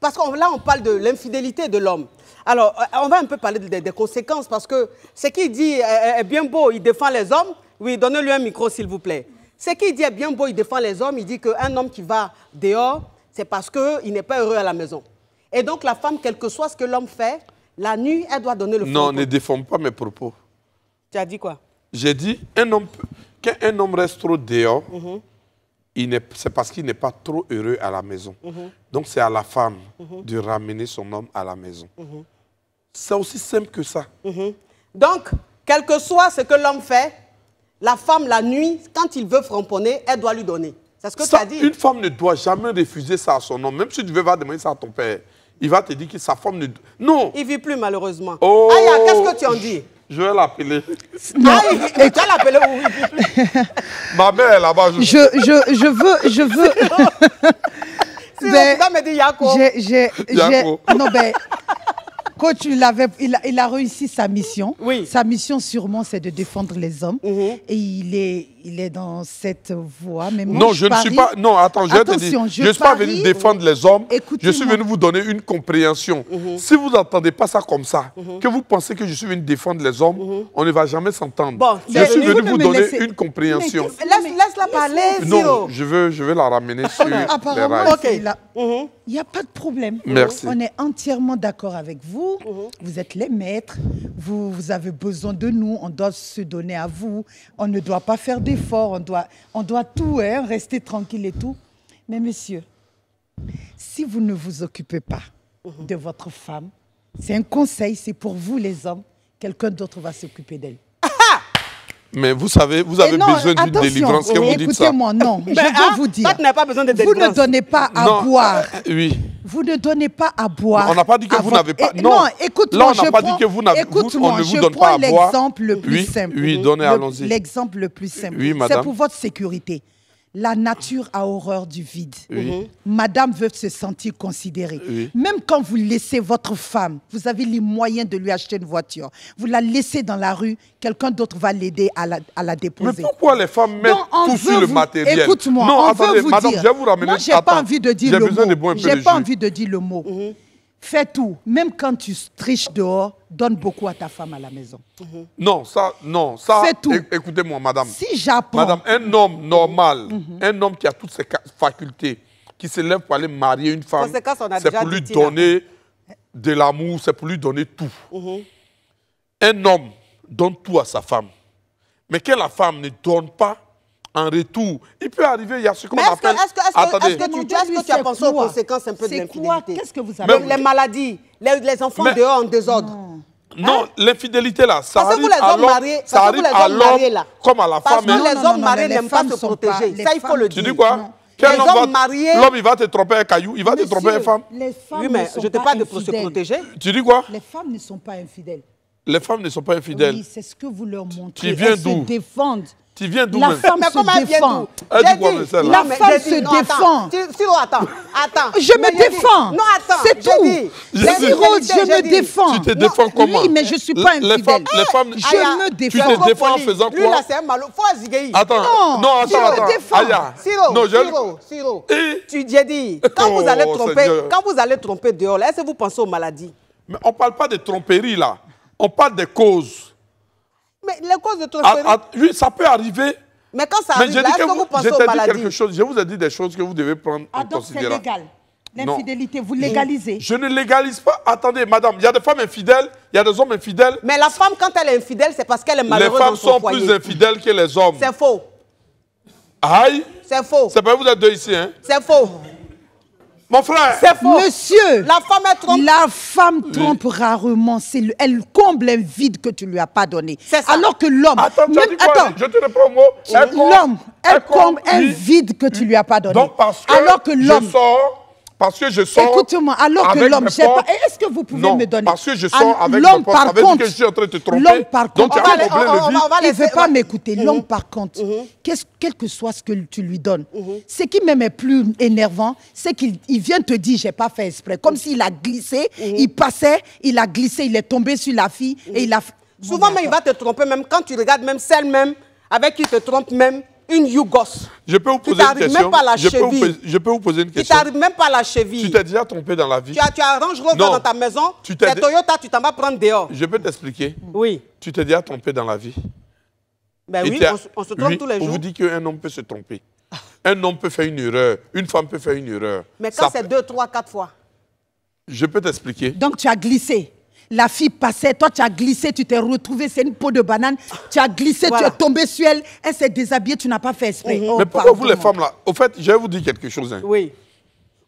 parce que là, on parle de l'infidélité de l'homme. Alors, euh, on va un peu parler des conséquences, parce que ce qu'il dit est bien beau, il défend les hommes. Oui, donnez-lui un micro, s'il vous plaît. Ce qu'il dit est bien beau, il défend les hommes. Il dit qu'un homme qui va dehors, c'est parce qu'il n'est pas heureux à la maison. Et donc, la femme, quel que soit ce que l'homme fait, la nuit, elle doit donner le Non, ne défends pas mes propos. Tu as dit quoi J'ai dit, un homme, quand un homme reste trop dehors, mhm c'est parce qu'il n'est pas trop heureux à la maison. Mhm. Donc c'est à la femme mhm. de ramener son homme à la maison. Mhm. C'est aussi simple que ça. Donc, quel que soit ce que l'homme fait, la femme, la nuit, quand il veut framponner, elle doit lui donner. C'est ce que tu as dit. Une femme ne doit jamais refuser ça à son homme. Même si tu veux va demander ça à ton père, il va te dire que sa femme ne... Non Il vit plus malheureusement. Oh, Aya, qu'est-ce que tu en dis je vais l'appeler. Non. et tu vas l'appeler où Ma mère est là-bas. Je... Je, je, veux, je veux... me ben, dit Yako. J'ai, non, mais. Ben, coach, il, il, a, il, a, réussi sa mission. Oui. Sa mission, sûrement, c'est de défendre les hommes. Mm-hmm. Et il est, il est dans cette voie. Mais non, je, ne suis pas. Non, attends, je dire. Je suis pas venu défendre les hommes. Je suis venu vous donner une compréhension. Mhm. Si vous n'entendez pas ça comme ça, mhm. que vous pensez que je suis venu défendre les hommes, mhm. on ne va jamais s'entendre. je suis venu vous, donner une compréhension. Laisse-la laisse parler. Non, je veux, je veux la ramener sur les rails. Il n'y a pas de problème. Merci. On est entièrement d'accord avec vous. Vous êtes les maîtres. Vous, vous avez besoin de nous. On doit se donner à vous. On ne doit pas faire des fort, on doit, on doit tout, hein, rester tranquille et tout. Mais monsieur, si vous ne vous occupez pas mhm. de votre femme, c'est un conseil, c'est pour vous les hommes, quelqu'un d'autre va s'occuper d'elle. Mais vous savez, vous avez besoin d'une délivrance. Oui, vous dites Écoutez-moi, non. je dois ah, vous dire. Vous ne donnez pas à boire. Euh, euh, oui. Vous ne donnez pas à boire. On n'a pas dit que vous n'avez pas. Eh, non, non écoute-moi. on n'a pas dit que vous n'avez pas. On ne vous donne pas L'exemple le plus simple. Oui, donnez, allons-y. L'exemple le plus simple. Oui, madame. C'est pour votre sécurité. La nature a horreur du vide. Mhm. Madame veut se sentir considérée. Même quand vous laissez votre femme, vous avez les moyens de lui acheter une voiture. Vous la laissez dans la rue, quelqu'un d'autre va l'aider à la, déposer. Mais pourquoi les femmes mettent tout sur le matériel Écoute-moi, on vous madame, Je vais vous ramener. Moi, j'ai pas envie de dire le mot. J'ai pas envie de dire le mot. Fais tout, même quand tu triches dehors donne beaucoup à ta femme à la maison. Non, ça, non, ça. C'est tout. Écoutez-moi, madame. Si j'apprends. un homme normal, un homme qui a toutes ses facultés, qui se lève pour aller marier une femme, c'est pour lui donner de l'amour, c'est pour lui donner tout. Mhm. Un homme donne tout à sa femme, mais que la femme ne donne pas en retour. Il peut arriver, il y a ce qu'on appelle... Est-ce que, tu, as pensé aux conséquences un peu de l'infidélité Qu'est-ce que vous avez Les maladies, les, enfants dehors en désordre. Non. Hein l'infidélité là, ça arrive à l'homme, ça arrive à comme à la femme. Parce que hein. les hommes mariés n'aiment pas se protéger. ça, il faut le dire. Tu dis quoi les Quel va, mariés... L'homme, il va te tromper un caillou, il va te tromper une femme. Les femmes mais ne sont je te parle de se protéger. Tu dis quoi Les femmes ne sont pas infidèles. Les femmes ne sont pas infidèles. c'est ce que vous leur montrez. Qui vient d'où se défendent. Tu viens d'où La femme se défend. Elle dit La femme se défend. Oh, tu, attends, Je me défends. non, attends. C'est tout. Dit, je, me défends. Tu te défends comment Oui, mais je ne suis pas infidèle. Les femmes, je me défends. Tu te défends en faisant quoi Lui, là, c'est un malo. Faut Attends. Non, attends, attends. Siro, non, je... Siro, Siro. Tu dis, quand vous oh, allez tromper, quand vous allez tromper dehors, est-ce que vous pensez aux maladies Mais on ne parle pas de tromperie, là. On parle des causes. Mais les causes de ton ah, ah, oui, ça peut arriver. Mais quand ça arrive, est-ce que vous, pensez aux maladies quelque chose, Je vous ai dit des choses que vous devez prendre ah, en considération. donc c'est légal L'infidélité, vous légalisez Je ne légalise pas. Attendez, madame, il y a des femmes infidèles, il y a des hommes infidèles. Mais la femme, quand elle est infidèle, c'est parce qu'elle est malheureuse Les femmes sont plus infidèles que les hommes. C'est faux. Aïe. C'est faux. C'est pas vous êtes deux ici, hein C'est faux. Mon frère. Monsieur. La femme trompe. La femme rarement. elle comble un vide que tu lui as pas donné. Alors que l'homme. Attends, Je te reprends mot. L'homme, elle comble, un vide que tu lui as pas donné. Alors que l'homme. Parce que je sens. Écoute-moi, alors que l'homme, je Est-ce que vous pouvez me donner. Parce que je sens avec l'homme. Par contre, que je suis en train de te tromper. L'homme, par contre, donc, on, va, il ne veut pas m'écouter. L'homme, mm-hmm. par contre, mm-hmm. quel que soit ce que tu lui donnes, mm-hmm. ce qui même est plus énervant, c'est qu'il vient te dire, j'ai pas fait exprès. Comme s'il a glissé, il passait, il a glissé, il est tombé sur la fille et il a. Souvent, ah, il va te tromper, même quand tu regardes, même celle même, avec qui il te trompe même une Yougos. Je peux vous poser une question. Même pas la cheville. je peux vous poser une question. Tu n'arrives même pas à la cheville. Tu t'es déjà trompé dans la vie. Tu as, tu dans ta maison. Tu t'es Toyota, tu t'en vas prendre dehors. Je peux t'expliquer. Oui. Tu t'es déjà trompé dans la vie. Ben oui, on, se trompe tous les jours. On vous dit qu'un homme peut se tromper. un homme peut faire une erreur. Une femme peut faire une erreur. Mais quand c'est deux, trois, quatre fois. Je peux t'expliquer. Donc tu as glissé. La fille passait, toi tu as glissé, tu t'es retrouvé, c'est une peau de banane, tu as glissé, tu es tombé sur elle, elle s'est déshabillée, tu n'as pas fait esprit. Mhm. Oh, Mais pourquoi vous les femmes là Au fait, je vais vous dire quelque chose. Hein. Oui.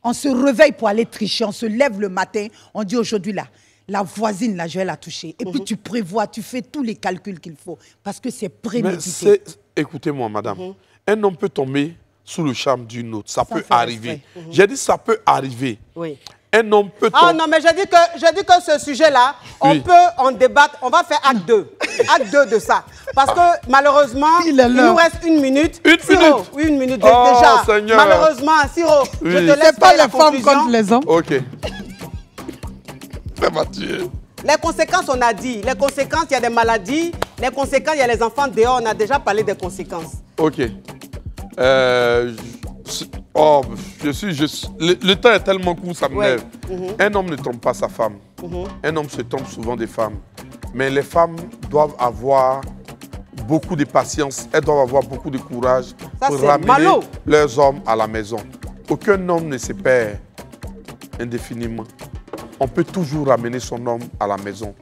On se réveille pour aller tricher, on se lève le matin, on dit aujourd'hui là, la voisine là, je vais la toucher. Et puis mhm. tu prévois, tu fais tous les calculs qu'il faut parce que c'est prémédité. Écoutez-moi madame, mhm. un homme peut tomber sous le charme d'une autre. ça peut arriver. J'ai dit ça peut arriver. Oui un homme peut... Ah non, mais je dis que, que ce sujet-là, on peut en débattre. On va faire acte 2. Acte 2 de ça. Parce que malheureusement, il, nous reste une minute. Une minute Oui, une minute oh, déjà. Malheureusement, Siro, je te laisse pas les la femmes contre les hommes. OK. Les conséquences, on a dit. Les conséquences, il y a des maladies. Les conséquences, il y a les enfants dehors. On a déjà parlé des conséquences. OK. Euh, Oh, je suis juste. Le, temps est tellement court, ça me lève. Mhm. Un homme ne trompe pas sa femme. Mhm. Un homme se trompe souvent des femmes. Mais les femmes doivent avoir beaucoup de patience, elles doivent avoir beaucoup de courage pour ramener leurs hommes à la maison. Aucun homme ne se perd indéfiniment. On peut toujours ramener son homme à la maison.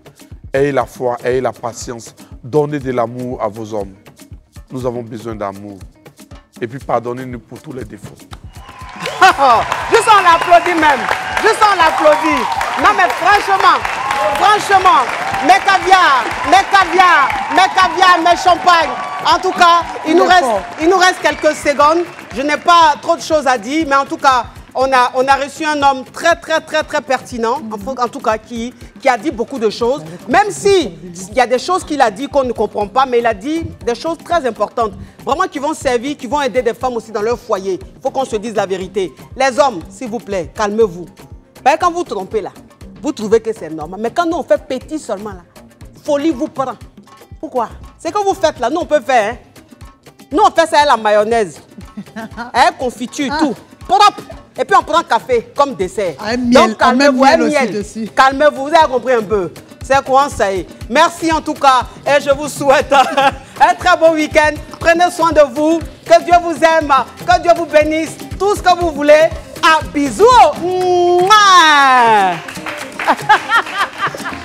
Ayez la foi, ayez la patience, donnez de l'amour à vos hommes. Nous avons besoin d'amour et puis pardonnez-nous pour tous les défauts. Juste on l'applaudit même. Juste on l'applaudit. Non mais franchement, franchement, mes caviar, mes caviar, mes caviar, mes champagnes. En tout cas, il, nous reste, il nous reste quelques secondes. Je n'ai pas trop de choses à dire, mais en tout cas, on a, on a reçu un homme très, très, très, très pertinent, en, tout cas, qui, qui a dit beaucoup de choses, même si il y a des choses qu'il a dit qu'on ne comprend pas, mais il a dit des choses très importantes, vraiment qui vont servir, qui vont aider des femmes aussi dans leur foyer. Il faut qu'on se dise la vérité. Les hommes, s'il vous plaît, calmez-vous. Ben, quand vous trompez là, vous trouvez que c'est normal. Mais quand nous, on fait petit seulement là, folie vous prend. Pourquoi C'est que vous faites là, nous, on peut faire. Hein. Nous, on fait ça à la mayonnaise, elle tout. Propre et puis on prend café comme dessert. Un Donc calmez-vous, un miel. Calmez-vous, vous avez compris un peu. C'est quoi ça y est. Merci en tout cas et je vous souhaite un très bon week-end. Prenez soin de vous. Que Dieu vous aime. Que Dieu vous bénisse. Tout ce que vous voulez. À bisous.